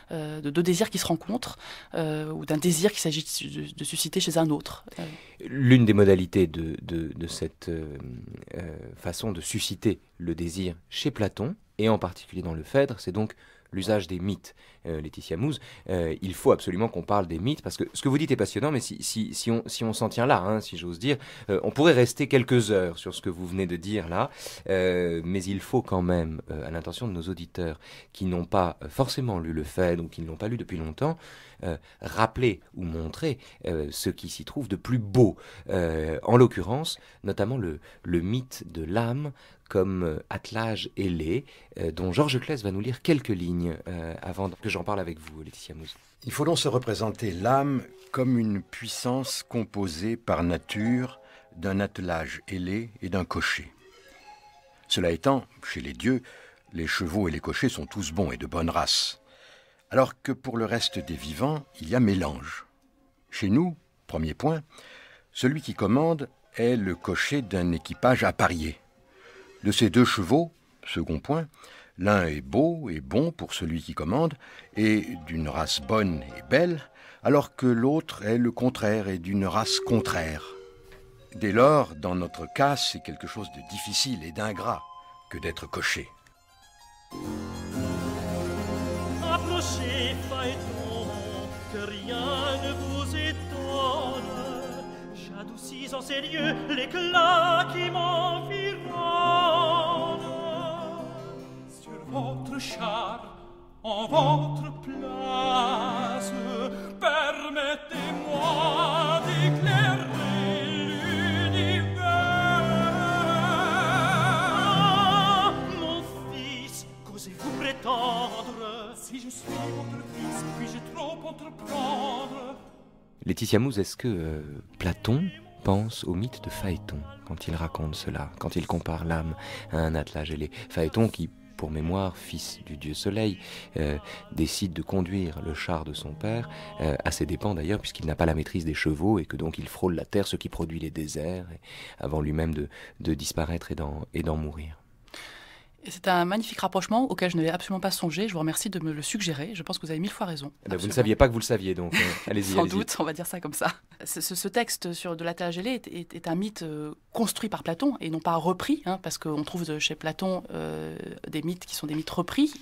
de deux désirs qui se rencontrent, ou d'un désir qu'il s'agit de, susciter chez un autre. L'une des modalités de, cette façon de susciter le désir chez Platon, et en particulier dans le Phèdre, c'est donc l'usage des mythes. Euh, Laetitia Mouze, euh, il faut absolument qu'on parle des mythes, parce que ce que vous dites est passionnant, mais si, si, si on s'en tient là, hein, si j'ose dire, euh, on pourrait rester quelques heures sur ce que vous venez de dire là, mais il faut quand même, à l'intention de nos auditeurs qui n'ont pas forcément lu le phèdre, ou qui ne l'ont pas lu depuis longtemps, euh, rappeler ou montrer euh, ce qui s'y trouve de plus beau. Euh, en l'occurrence, notamment le, mythe de l'âme comme Attelage ailé, dont Georges Claes va nous lire quelques lignes avant que j'en parle avec vous, Laetitia Il faut donc se représenter l'âme comme une puissance composée par nature d'un attelage ailé et d'un cocher. Cela étant, chez les dieux, les chevaux et les cochers sont tous bons et de bonne race alors que pour le reste des vivants, il y a mélange. Chez nous, premier point, celui qui commande est le cocher d'un équipage à parier. De ces deux chevaux, second point, l'un est beau et bon pour celui qui commande, et d'une race bonne et belle, alors que l'autre est le contraire et d'une race contraire. Dès lors, dans notre cas, c'est quelque chose de difficile et d'ingrat que d'être cocher approchez, e Phaéton, que rien ne vous étonne. J'adoucis en ces lieux l'éclat qui m'environne. Sur votre char, en votre place, permettez-moi d'éclairer. l'univers. Ah, mon fils, qu'osez-vous prétendre si Laetitia est-ce que euh, Platon pense au mythe de Phaéton quand il raconte cela, quand il compare l'âme à un attelage ailé Phaéton qui, pour mémoire, fils du dieu soleil, euh, décide de conduire le char de son père, euh, à ses dépens d'ailleurs, puisqu'il n'a pas la maîtrise des chevaux et que donc il frôle la terre, ce qui produit les déserts, avant lui-même de disparaître et d'en mourir. C'est un magnifique rapprochement auquel je n'avais absolument pas songé. Je vous remercie de me le suggérer. Je pense que vous avez mille fois raison. Eh ben, vous ne saviez pas que vous le saviez, donc euh, allez-y. Sans doute, on va dire ça comme ça. Ce, texte sur de la Gelée est, est, un mythe euh, construit par Platon et non pas repris, hein, parce qu'on trouve chez Platon euh, des mythes qui sont des mythes repris.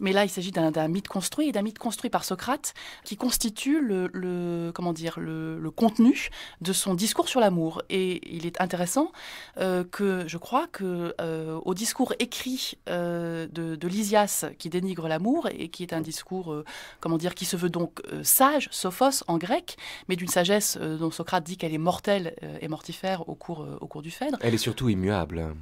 Mais là, il s'agit d'un mythe construit, et d'un mythe construit par Socrate, qui constitue le, comment dire, le, contenu de son discours sur l'amour. Et il est intéressant euh, que, je crois, que euh, au discours écrit euh, de, Lysias, qui dénigre l'amour, et qui est un discours, comment dire, qui se veut donc sage, sophos en grec, mais d'une sagesse dont Socrate dit qu'elle est mortelle et mortifère au cours, au cours du Phèdre. Elle est surtout immuable.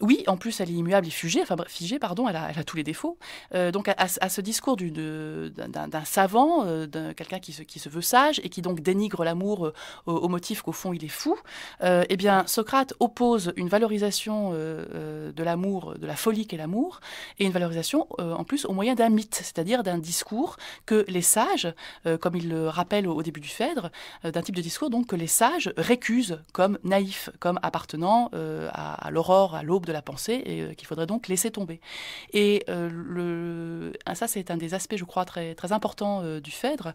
Oui, en plus, elle est immuable et figée, enfin, figée pardon, elle a, tous les défauts. Euh, donc, à, ce discours d'un savant, euh, d'un quelqu'un qui se, veut sage et qui donc dénigre l'amour euh, au, motif qu'au fond, il est fou, eh bien, Socrate oppose une valorisation de l'amour, de la folie qu'est l'amour, et une valorisation, en plus, au moyen d'un mythe, c'est-à-dire d'un discours que les sages, comme il le rappelle au, début du Phèdre, d'un type de discours que les sages récusent comme naïf, comme appartenant à l'aurore, à l'aube de la pensée et euh, qu'il faudrait donc laisser tomber. Et euh, le, ah, ça, c'est un des aspects, je crois, très, très important euh, du Phèdre,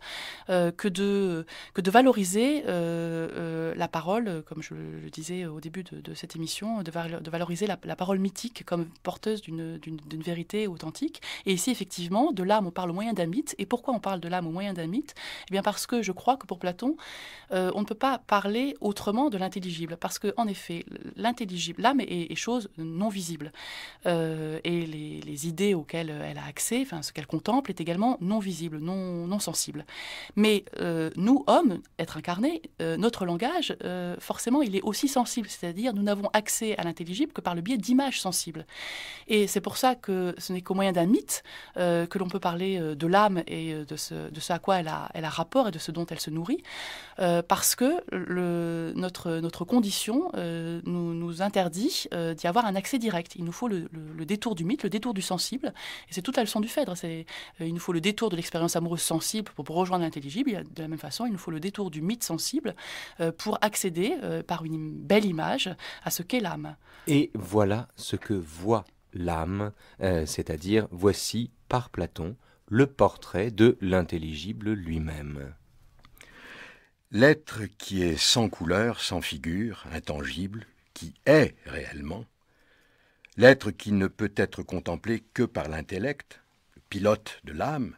que, de, que de valoriser la parole, comme je le disais au début de, cette émission, de, de valoriser la, parole mythique comme porteuse d'une vérité authentique. Et ici, effectivement, de l'âme, on parle au moyen d'un mythe. Et pourquoi on parle de l'âme au moyen d'un mythe Eh bien, parce que je crois que pour Platon, on ne peut pas parler autrement de l'intelligible. Parce que, en effet, l'intelligible, l'âme est, est, chose non visible. Euh, et les, idées auxquelles elle a accès, enfin, ce qu'elle contemple, est également non visible, non, non sensible. Mais euh, nous, hommes, être incarnés, euh, notre langage, forcément, il est aussi sensible, c'est-à-dire nous n'avons accès à l'intelligible que par le biais d'images sensibles. Et c'est pour ça que ce n'est qu'au moyen d'un mythe que l'on peut parler de l'âme et de ce, de ce à quoi elle a, elle a rapport et de ce dont elle se nourrit, parce que notre, notre condition nous, nous interdit d'y avoir un accès direct. Il nous faut le, détour du mythe, le détour du sensible. Et c'est toute la leçon du Phèdre. Hein. C'est, euh, il nous faut le détour de l'expérience amoureuse sensible pour, rejoindre l'intelligible. de la même façon, il nous faut le détour du mythe sensible euh, pour accéder euh, par une belle image à ce qu'est l'âme. Et voilà ce que voit l'âme, c'est-à-dire voici par Platon le portrait de l'intelligible lui-même. L'être qui est sans couleur, sans figure, intangible, qui est réellement, l'être qui ne peut être contemplé que par l'intellect, pilote de l'âme,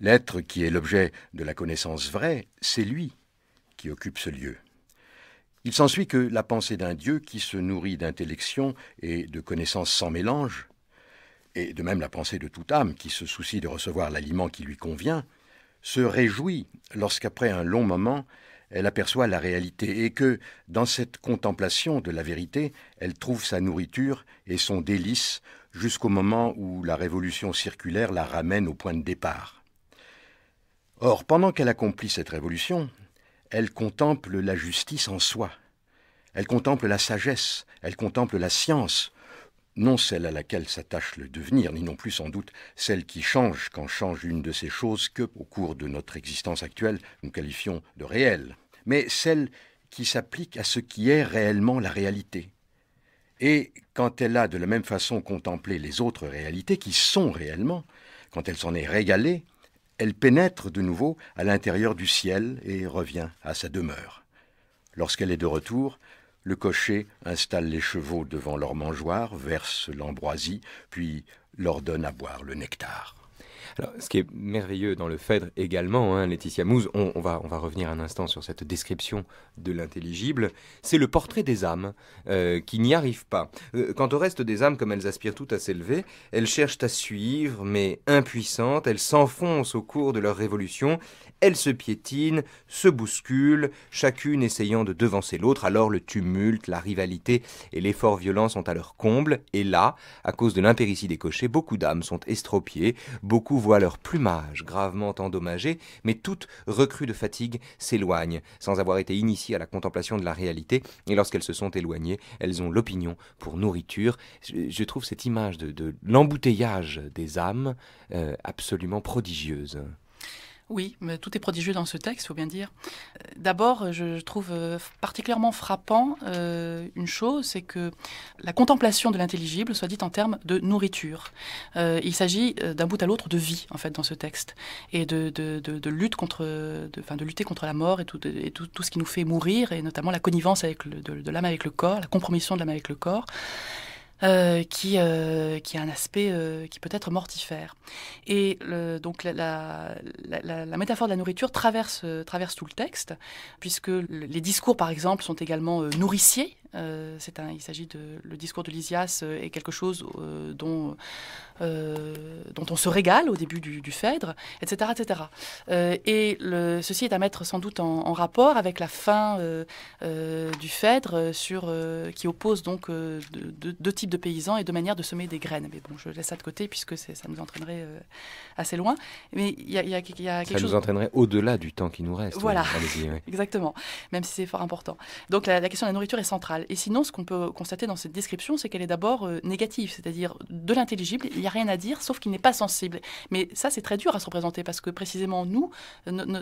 l'être qui est l'objet de la connaissance vraie, c'est lui qui occupe ce lieu. Il s'ensuit que la pensée d'un Dieu qui se nourrit d'intellection et de connaissances sans mélange, et de même la pensée de toute âme qui se soucie de recevoir l'aliment qui lui convient, se réjouit lorsqu'après un long moment, elle aperçoit la réalité et que, dans cette contemplation de la vérité, elle trouve sa nourriture et son délice jusqu'au moment où la révolution circulaire la ramène au point de départ. Or, pendant qu'elle accomplit cette révolution, elle contemple la justice en soi, elle contemple la sagesse, elle contemple la science, non celle à laquelle s'attache le devenir, ni non plus sans doute celle qui change quand change une de ces choses que, au cours de notre existence actuelle, nous qualifions de réelles, mais celle qui s'applique à ce qui est réellement la réalité. Et quand elle a de la même façon contemplé les autres réalités qui sont réellement, quand elle s'en est régalée, elle pénètre de nouveau à l'intérieur du ciel et revient à sa demeure. Lorsqu'elle est de retour, le cocher installe les chevaux devant leur mangeoire, verse l'ambroisie, puis leur donne à boire le nectar ce qui est merveilleux dans le Phèdre également, hein, Laetitia Mouze, on, va, on va revenir un instant sur cette description de l'intelligible, c'est le portrait des âmes euh, qui n'y arrivent pas. Euh, quant au reste des âmes, comme elles aspirent toutes à s'élever, elles cherchent à suivre, mais impuissantes, elles s'enfoncent au cours de leur révolution, elles se piétinent, se bousculent, chacune essayant de devancer l'autre, alors le tumulte, la rivalité et l'effort violent sont à leur comble, et là, à cause de l'impéritie des cochers, beaucoup d'âmes sont estropiées, beaucoup voient leur plumage gravement endommagé, mais toutes recrues de fatigue s'éloignent, sans avoir été initiées à la contemplation de la réalité, et lorsqu'elles se sont éloignées, elles ont l'opinion pour nourriture. Je, trouve cette image de, l'embouteillage des âmes euh, absolument prodigieuse. Oui, mais tout est prodigieux dans ce texte, il faut bien dire. Euh, d'abord, je trouve euh, particulièrement frappant euh, une chose, c'est que la contemplation de l'intelligible soit dite en termes de nourriture. il s'agit d'un bout à l'autre de vie, en fait, dans ce texte, et de, lutte contre, de, lutter contre la mort et, tout, ce qui nous fait mourir, et notamment la connivence de l'âme avec le corps, la compromission de l'âme avec le corps. Euh, euh, qui, a un aspect euh, qui peut être mortifère. Et donc la, métaphore de la nourriture traverse, tout le texte, puisque les discours, par exemple, sont également nourriciers euh, il s'agit de le discours de Lysias euh, est quelque chose euh, dont, dont on se régale au début du, Phèdre, etc., etc. et ceci est à mettre sans doute en, rapport avec la fin du Phèdre sur qui oppose donc deux, types de paysans et deux manières de semer des graines. Mais bon, je laisse ça de côté puisque ça nous entraînerait assez loin. Mais il y a, quelque ça chose. nous entraînerait au-delà du temps qui nous reste. Voilà, exactement. Même si c'est fort important. Donc la question de la nourriture est centrale. Et sinon, ce qu'on peut constater dans cette description, c'est qu'elle est d'abord euh, négative, c'est-à-dire de l'intelligible, il n'y a rien à dire, sauf qu'il n'est pas sensible. Mais ça, c'est très dur à se représenter, parce que précisément, nous, euh,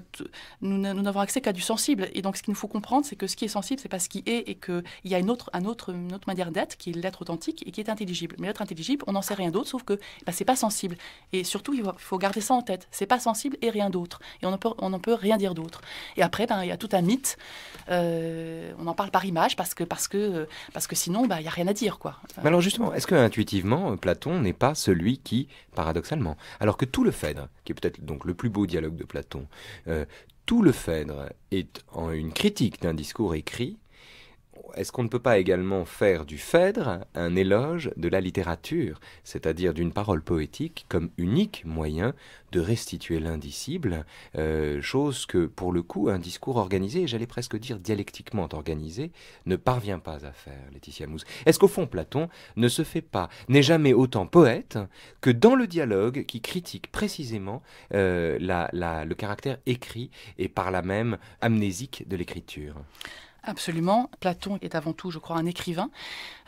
nous n'avons accès qu'à du sensible. Et donc, ce qu'il nous faut comprendre, c'est que ce qui est sensible, c'est pas ce qui est, et qu'il y a une autre, un autre, une manière d'être, qui est l'être authentique, et qui est intelligible. Mais l'être intelligible, on n'en sait rien d'autre, sauf que bah, c'est pas sensible. Et surtout, il faut garder ça en tête. C'est pas sensible et rien d'autre. Et on n'en peut, on peut rien dire d'autre. Et après, ben, il y a tout un mythe. Euh, on en parle par image, parce que, parce que euh, parce que sinon, il bah, n'y a rien à dire. Quoi. Euh. Mais alors justement, est-ce que intuitivement, euh, Platon n'est pas celui qui, paradoxalement, alors que tout le Phèdre, qui est peut-être donc le plus beau dialogue de Platon, tout le Phèdre est en une critique d'un discours écrit est-ce qu'on ne peut pas également faire du Phèdre un éloge de la littérature, c'est-à-dire d'une parole poétique comme unique moyen de restituer l'indicible, euh, chose que pour le coup un discours organisé, et j'allais presque dire dialectiquement organisé, ne parvient pas à faire, Laetitia Mousse. Est-ce qu'au fond Platon ne se fait pas, n'est jamais autant poète que dans le dialogue qui critique précisément euh, le caractère écrit et par là même amnésique de l'écriture Absolument. Platon est avant tout, je crois, un écrivain.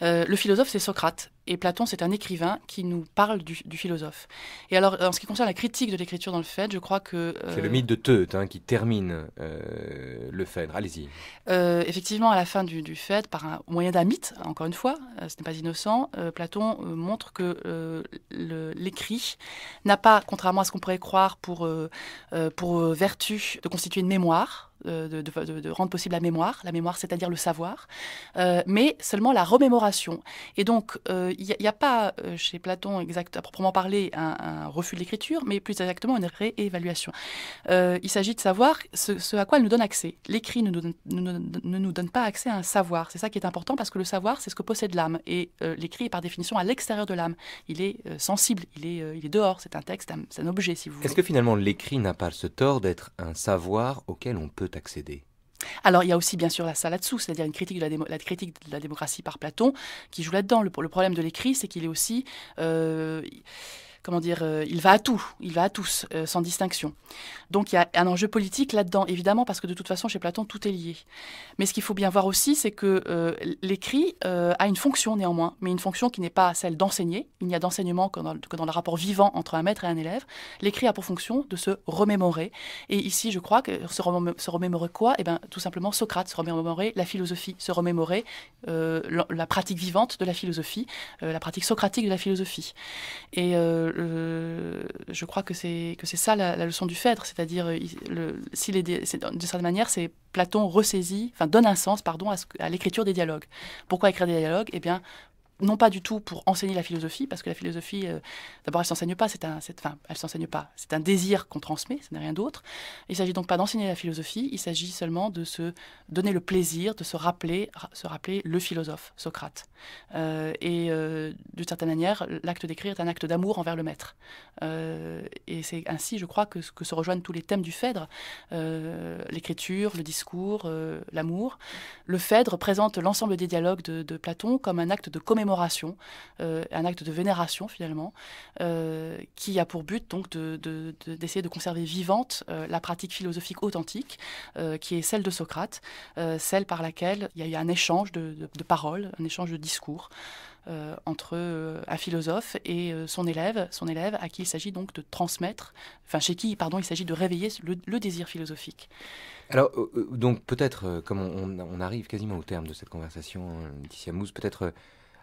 Euh, le philosophe, c'est Socrate. Et Platon, c'est un écrivain qui nous parle du, philosophe. Et alors, en ce qui concerne la critique de l'écriture dans le Phèdre, je crois que... Euh, c'est le mythe de Teut hein, qui termine euh, le Phèdre. Allez-y. effectivement, à la fin du, du par un, moyen d'un mythe, encore une fois, ce n'est pas innocent, Platon montre que l'écrit n'a pas, contrairement à ce qu'on pourrait croire pour vertu, de constituer une mémoire, euh, de, rendre possible la mémoire, la mémoire c'est-à-dire le savoir, euh, mais seulement la remémoration. Et donc, il euh, n'y a, pas chez Platon exact, à proprement parler un, refus de l'écriture, mais plus exactement une réévaluation. il s'agit de savoir ce, à quoi elle nous donne accès. L'écrit ne, ne, nous donne pas accès à un savoir. C'est ça qui est important parce que le savoir, c'est ce que possède l'âme. Et l'écrit est par définition à l'extérieur de l'âme. Il est sensible, il est, il est dehors, c'est un texte, c'est un, un objet si vous voulez. Est-ce que finalement l'écrit n'a pas ce tort d'être un savoir auquel on peut accéder alors, il y a aussi bien sûr la salade là-dessous, c'est-à-dire une critique la, critique de la démocratie par Platon, qui joue là-dedans. Le, problème de l'écrit, c'est qu'il est aussi. Euh, comment dire, euh, il va à tout, il va à tous, euh, sans distinction. Donc il y a un enjeu politique là-dedans, évidemment, parce que de toute façon, chez Platon, tout est lié. Mais ce qu'il faut bien voir aussi, c'est que euh, l'écrit a une fonction néanmoins, mais une fonction qui n'est pas celle d'enseigner. Il n'y a d'enseignement que, dans, le rapport vivant entre un maître et un élève. L'écrit a pour fonction de se remémorer. Et ici, je crois que se, remémorer quoi Eh bien, tout simplement Socrate, se remémorer la philosophie, se remémorer la pratique vivante de la philosophie, la pratique socratique de la philosophie. Et je crois que c'est que c'est ça la, leçon du Phèdre, c'est-à-dire euh, si de certaine manière, c'est Platon ressaisit, enfin donne un sens, pardon, à, l'écriture des dialogues. Pourquoi écrire des dialogues Eh bien, non pas du tout pour enseigner la philosophie, parce que la philosophie, euh, d'abord, elle s'enseigne pas, c'est un, enfin, elle s'enseigne pas, c'est un désir qu'on transmet, ce n'est rien d'autre. Il ne s'agit donc pas d'enseigner la philosophie, il s'agit seulement de se donner le plaisir de se rappeler, se rappeler le philosophe, Socrate. Euh, et euh, d'une certaine manière, l'acte d'écrire est un acte d'amour envers le maître. et c'est ainsi, je crois, que, se rejoignent tous les thèmes du Phèdre, l'écriture, le discours, l'amour. Le Phèdre présente l'ensemble des dialogues de, de Platon comme un acte de commémoration euh, un acte de vénération finalement, euh, qui a pour but donc d'essayer de, conserver vivante euh, la pratique philosophique authentique, qui est celle de Socrate, celle par laquelle il y a eu un échange de, paroles, un échange de discours entre un philosophe et son élève, son élève à qui il s'agit donc de transmettre, enfin chez qui pardon, il s'agit de réveiller le, désir philosophique. Alors, donc peut-être, comme on, arrive quasiment au terme de cette conversation, Laetitia Mousse, peut-être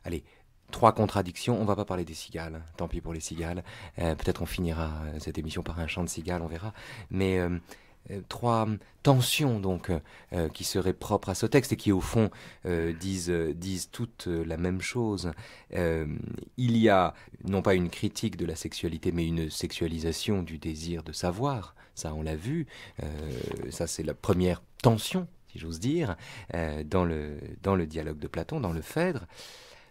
Allez, trois contradictions. On va pas parler des cigales. Tant pis pour les cigales. Euh, peut-être on finira euh, cette émission par un chant de cigales, on verra. Mais euh, trois tensions donc qui seraient propres à ce texte et qui au fond disent, disent toutes la même chose. il y a non pas une critique de la sexualité, mais une sexualisation du désir de savoir. Ça, on l'a vu. ça, c'est la première tension, si j'ose dire, dans, le, dans le dialogue de Platon, dans le Phèdre.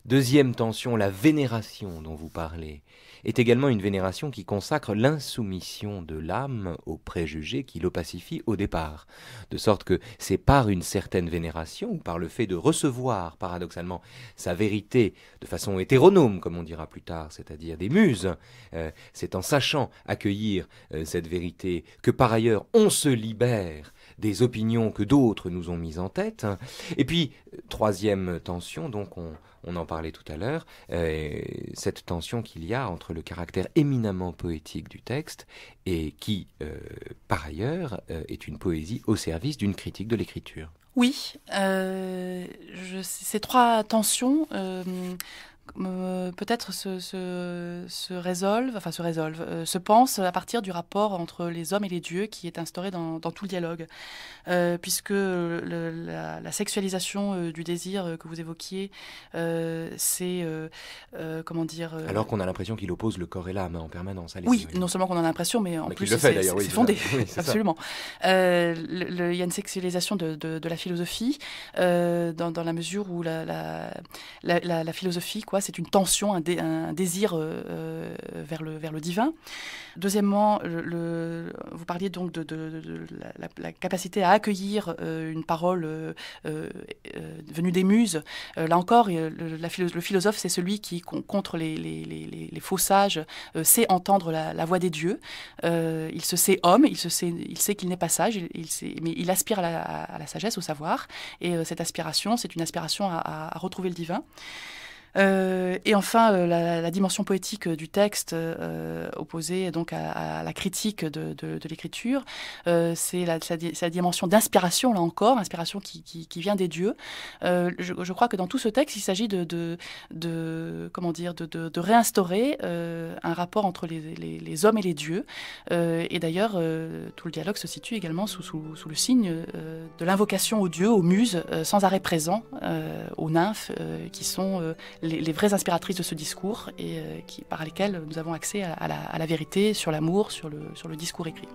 Deuxième tension, la vénération dont vous parlez est également une vénération qui consacre l'insoumission de l'âme aux préjugés qui l'opacifie au départ. De sorte que c'est par une certaine vénération, ou par le fait de recevoir, paradoxalement, sa vérité de façon hétéronome, comme on dira plus tard, c'est-à-dire des muses, euh, c'est en sachant accueillir euh, cette vérité que par ailleurs on se libère des opinions que d'autres nous ont mises en tête. Et puis, euh, troisième tension, donc on, on en parlait tout à l'heure, euh, cette tension qu'il y a entre le caractère éminemment poétique du texte et qui, euh, par ailleurs, euh, est une poésie au service d'une critique de l'écriture. Oui, ces trois tensions euh, peut-être se, se, résolvent, enfin se résolve, euh, se pensent à partir du rapport entre les hommes et les dieux qui est instauré dans, tout le dialogue. Euh, puisque la, sexualisation du désir que vous évoquiez, c'est, comment dire... Alors qu'on a l'impression qu'il oppose le corps et l'âme hein, en permanence. oui, non seulement qu'on en a l'impression, mais en plus c'est, fondé, absolument. Il y a une sexualisation de, la philosophie, dans, la mesure où la, la, la philosophie c'est une tension, un, désir euh, euh, vers, le, vers le divin. Deuxièmement, vous parliez donc de, la, capacité à accueillir euh, une parole venue des muses. là encore, le, philosophe, c'est celui qui, contre les, faux sages, sait entendre la, voix des dieux. il se sait homme, il, se sait, il sait qu'il n'est pas sage, il, mais il aspire à la, sagesse, au savoir. Et cette aspiration, c'est une aspiration à retrouver le divin. Euh, et enfin, euh, la, dimension poétique euh, du texte opposée donc à, la critique de, l'écriture, c'est la, dimension d'inspiration, là encore, inspiration qui, vient des dieux. Je, crois que dans tout ce texte, il s'agit de, de, comment dire, de, réinstaurer un rapport entre les, hommes et les dieux. et d'ailleurs, tout le dialogue se situe également sous, sous, le signe de l'invocation aux dieux, aux muses, sans arrêt présent, aux nymphes, qui sont les, vraies inspiratrices de ce discours et euh, qui, par lesquelles nous avons accès à, la, vérité sur l'amour, sur le discours écrit.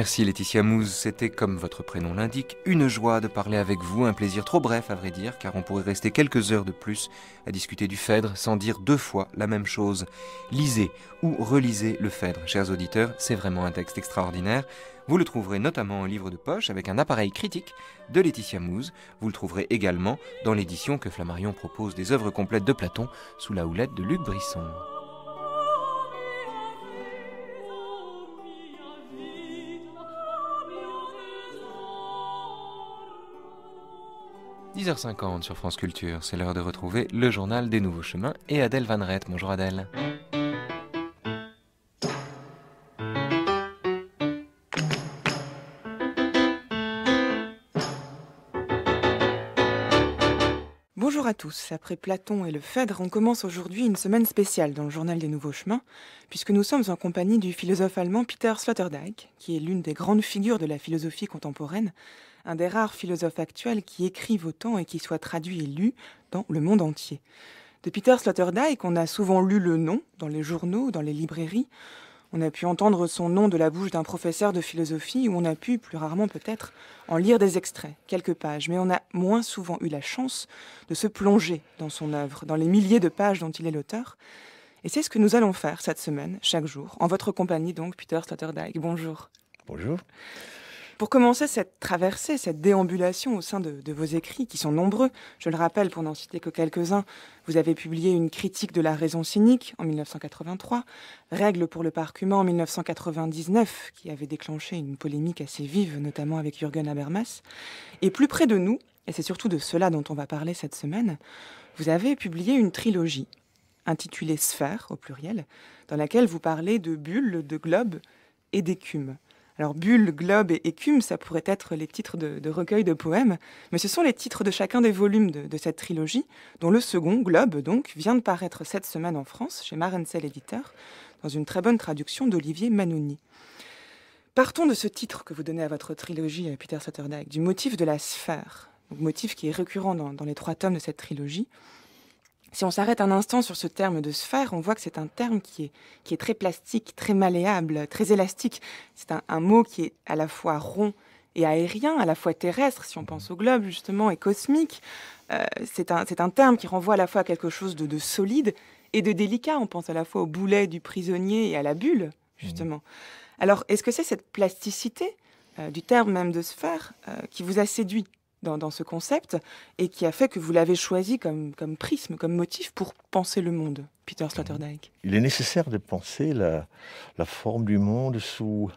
Merci Laetitia Mouze, c'était comme votre prénom l'indique, une joie de parler avec vous, un plaisir trop bref à vrai dire, car on pourrait rester quelques heures de plus à discuter du Phèdre sans dire deux fois la même chose. Lisez ou relisez le Phèdre, chers auditeurs, c'est vraiment un texte extraordinaire. Vous le trouverez notamment en livre de poche avec un appareil critique de Laetitia Mouze. Vous le trouverez également dans l'édition que Flammarion propose des œuvres complètes de Platon sous la houlette de Luc Brisson. 10h50 sur France Culture, c'est l'heure de retrouver le journal des nouveaux chemins et Adèle Van Rett. Bonjour Adèle. tous. Après Platon et le Phèdre, on commence aujourd'hui une semaine spéciale dans le journal des Nouveaux Chemins, puisque nous sommes en compagnie du philosophe allemand Peter Sloterdijk, qui est l'une des grandes figures de la philosophie contemporaine, un des rares philosophes actuels qui écrivent autant et qui soient traduits et lus dans le monde entier. De Peter Sloterdijk, on a souvent lu le nom dans les journaux, dans les librairies. On a pu entendre son nom de la bouche d'un professeur de philosophie ou on a pu, plus rarement peut-être, en lire des extraits, quelques pages, mais on a moins souvent eu la chance de se plonger dans son œuvre, dans les milliers de pages dont il est l'auteur. Et c'est ce que nous allons faire cette semaine, chaque jour, en votre compagnie donc, Peter Stotterdijk. Bonjour. Bonjour. Pour commencer cette traversée, cette déambulation au sein de, vos écrits, qui sont nombreux, je le rappelle pour n'en citer que quelques-uns, vous avez publié une critique de la raison cynique en 1983, Règles pour le parc en 1999, qui avait déclenché une polémique assez vive, notamment avec Jürgen Habermas, et plus près de nous, et c'est surtout de cela dont on va parler cette semaine, vous avez publié une trilogie intitulée Sphère au pluriel, dans laquelle vous parlez de bulles, de globes et d'écume. Alors Bulle, Globe et Écume, ça pourrait être les titres de, recueil recueils de poèmes, mais ce sont les titres de chacun des volumes de, cette trilogie, dont le second, Globe, donc, vient de paraître cette semaine en France, chez Marencel Éditeur, dans une très bonne traduction d'Olivier Manouni. Partons de ce titre que vous donnez à votre trilogie, euh, Peter Sutterdijk, du motif de la sphère, motif qui est récurrent dans les trois tomes de cette trilogie, si on s'arrête un instant sur ce terme de sphère, on voit que c'est un terme qui est, qui est très plastique, très malléable, très élastique. C'est un, mot qui est à la fois rond et aérien, à la fois terrestre, si on pense au globe justement, et cosmique. Euh, c'est un, terme qui renvoie à la fois à quelque chose de, solide et de délicat. On pense à la fois au boulet du prisonnier et à la bulle, justement. Alors, est-ce que c'est cette plasticité euh, du terme même de sphère euh, qui vous a séduit dans, ce concept et qui a fait que vous l'avez choisi comme, comme prisme, comme motif pour penser le monde, Peter Sloterdijk Il est nécessaire de penser la, forme du monde sous,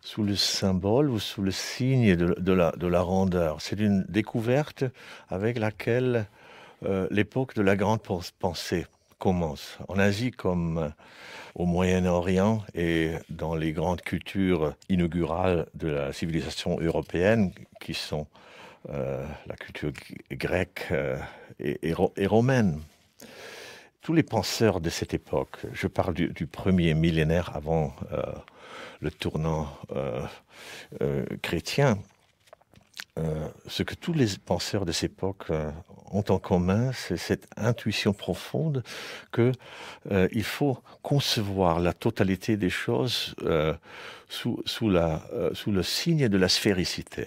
sous le symbole ou sous le signe de, de, la, rondeur. C'est une découverte avec laquelle euh, l'époque de la grande pensée commence. En Asie comme euh, au Moyen-Orient et dans les grandes cultures inaugurales de la civilisation européenne qui sont euh, la culture grecque euh, et, romaine. Tous les penseurs de cette époque, je parle du, premier millénaire avant euh, le tournant chrétien, ce que tous les penseurs de cette époque ont en commun, c'est cette intuition profonde que il faut concevoir la totalité des choses sous, la, sous, le signe de la sphéricité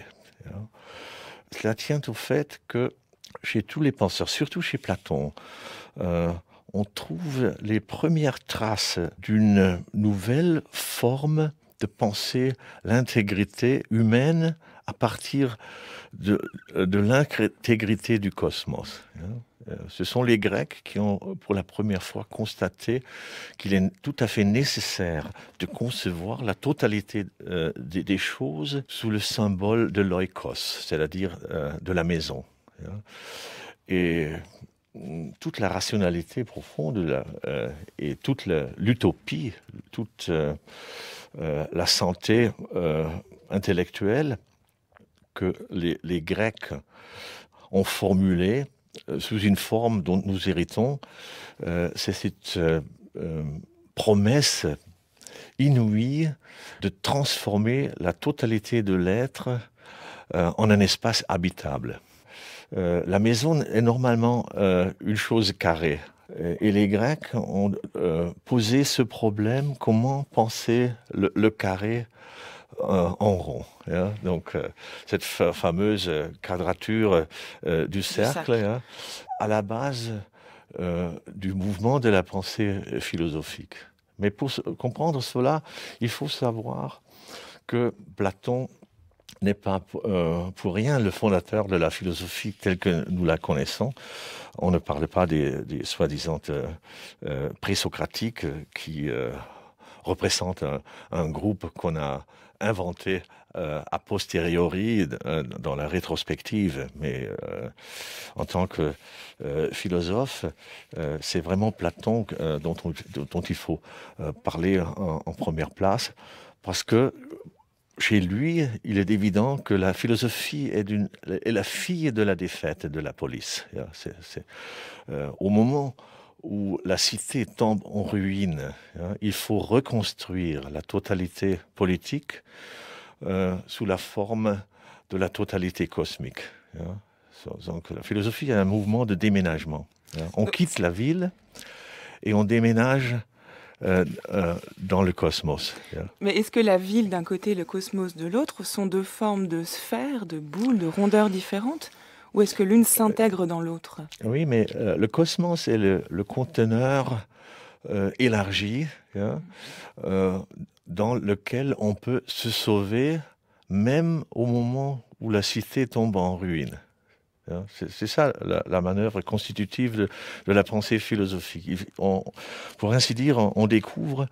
cela tient au fait que chez tous les penseurs, surtout chez Platon, euh, on trouve les premières traces d'une nouvelle forme de pensée, l'intégrité humaine à partir euh, de, l'intégrité du cosmos. Hein. Euh, ce sont les Grecs qui ont euh, pour la première fois constaté qu'il est tout à fait nécessaire de concevoir la totalité des, choses sous le symbole de l'oikos, c'est-à-dire de la maison. Hein. Et mm, toute la rationalité profonde et toute l'utopie, toute la santé intellectuelle que les, Grecs ont formulé, euh, sous une forme dont nous héritons, euh, c'est cette euh, promesse inouïe de transformer la totalité de l'être en un espace habitable. la maison est normalement une chose carrée. Et les Grecs ont posé ce problème, comment penser le carré euh, en rond. Hein. donc euh, cette fameuse euh, quadrature du, cercle, hein, à la base du mouvement de la pensée philosophique. Mais pour comprendre cela, il faut savoir que Platon n'est pas pour rien le fondateur de la philosophie telle que nous la connaissons. On ne parle pas des, soi-disant euh, présocratiques qui représentent un groupe qu'on a inventé euh, a posteriori euh, dans la rétrospective, mais euh, en tant que philosophe, c'est vraiment Platon dont, dont, il faut parler en, première place, parce que chez lui, il est évident que la philosophie est, la fille de la défaite de la police. au moment où la cité tombe en ruine. Hein. Il faut reconstruire la totalité politique euh, sous la forme de la totalité cosmique. Hein. Donc la philosophie est un mouvement de déménagement. Hein. On euh, quitte la ville et on déménage euh, dans le cosmos. Mais est-ce que la ville d'un côté et le cosmos de l'autre sont deux formes de sphères, de boules, de rondeurs différentes ou est-ce que l'une s'intègre dans l'autre Oui, mais euh, le cosmos c'est le, conteneur euh, élargi hein, euh, dans lequel on peut se sauver même au moment où la cité tombe en ruine. Hein. C'est ça la, manœuvre constitutive de, la pensée philosophique. pour ainsi dire, on, découvre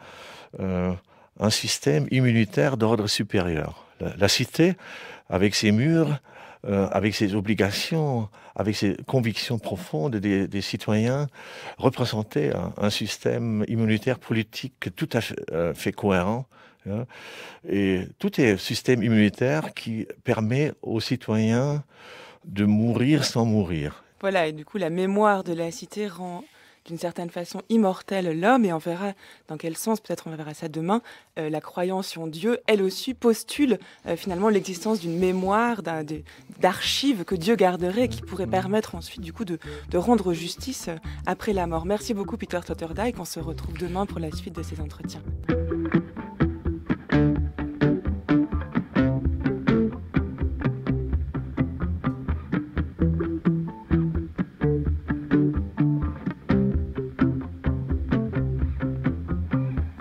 un système immunitaire d'ordre supérieur. la, cité, avec ses murs, euh, avec ses obligations, avec ses convictions profondes des, citoyens, représentait un, système immunitaire politique tout à fait, euh, cohérent. Hein. et tout est système immunitaire qui permet aux citoyens de mourir sans mourir. Voilà, et du coup, la mémoire de la cité rend d'une certaine façon immortelle l'homme, et on verra dans quel sens, peut-être on verra ça demain, euh, la croyance en Dieu, elle aussi postule euh, finalement l'existence d'une mémoire, d'un d'archives que Dieu garderait qui pourrait permettre ensuite du coup de, de rendre justice euh, après la mort. Merci beaucoup Peter Totterdijk, on se retrouve demain pour la suite de ces entretiens.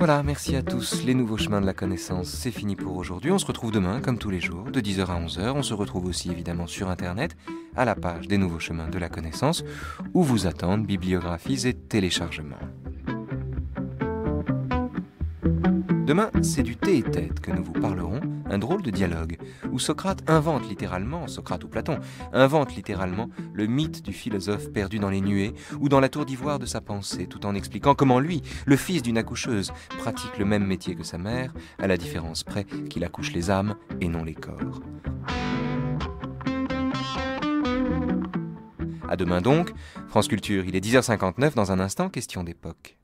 voilà, merci à tous. Les nouveaux chemins de la connaissance, c'est fini pour aujourd'hui. On se retrouve demain, comme tous les jours, de 10h à 11h. On se retrouve aussi évidemment sur Internet, à la page des nouveaux chemins de la connaissance, où vous attendent bibliographies et téléchargements. Demain, c'est du thé et tête que nous vous parlerons un drôle de dialogue, où Socrate invente littéralement, Socrate ou Platon, invente littéralement le mythe du philosophe perdu dans les nuées ou dans la tour d'ivoire de sa pensée, tout en expliquant comment lui, le fils d'une accoucheuse, pratique le même métier que sa mère, à la différence près qu'il accouche les âmes et non les corps. À demain donc, France Culture, il est 10h59 dans un instant, question d'époque.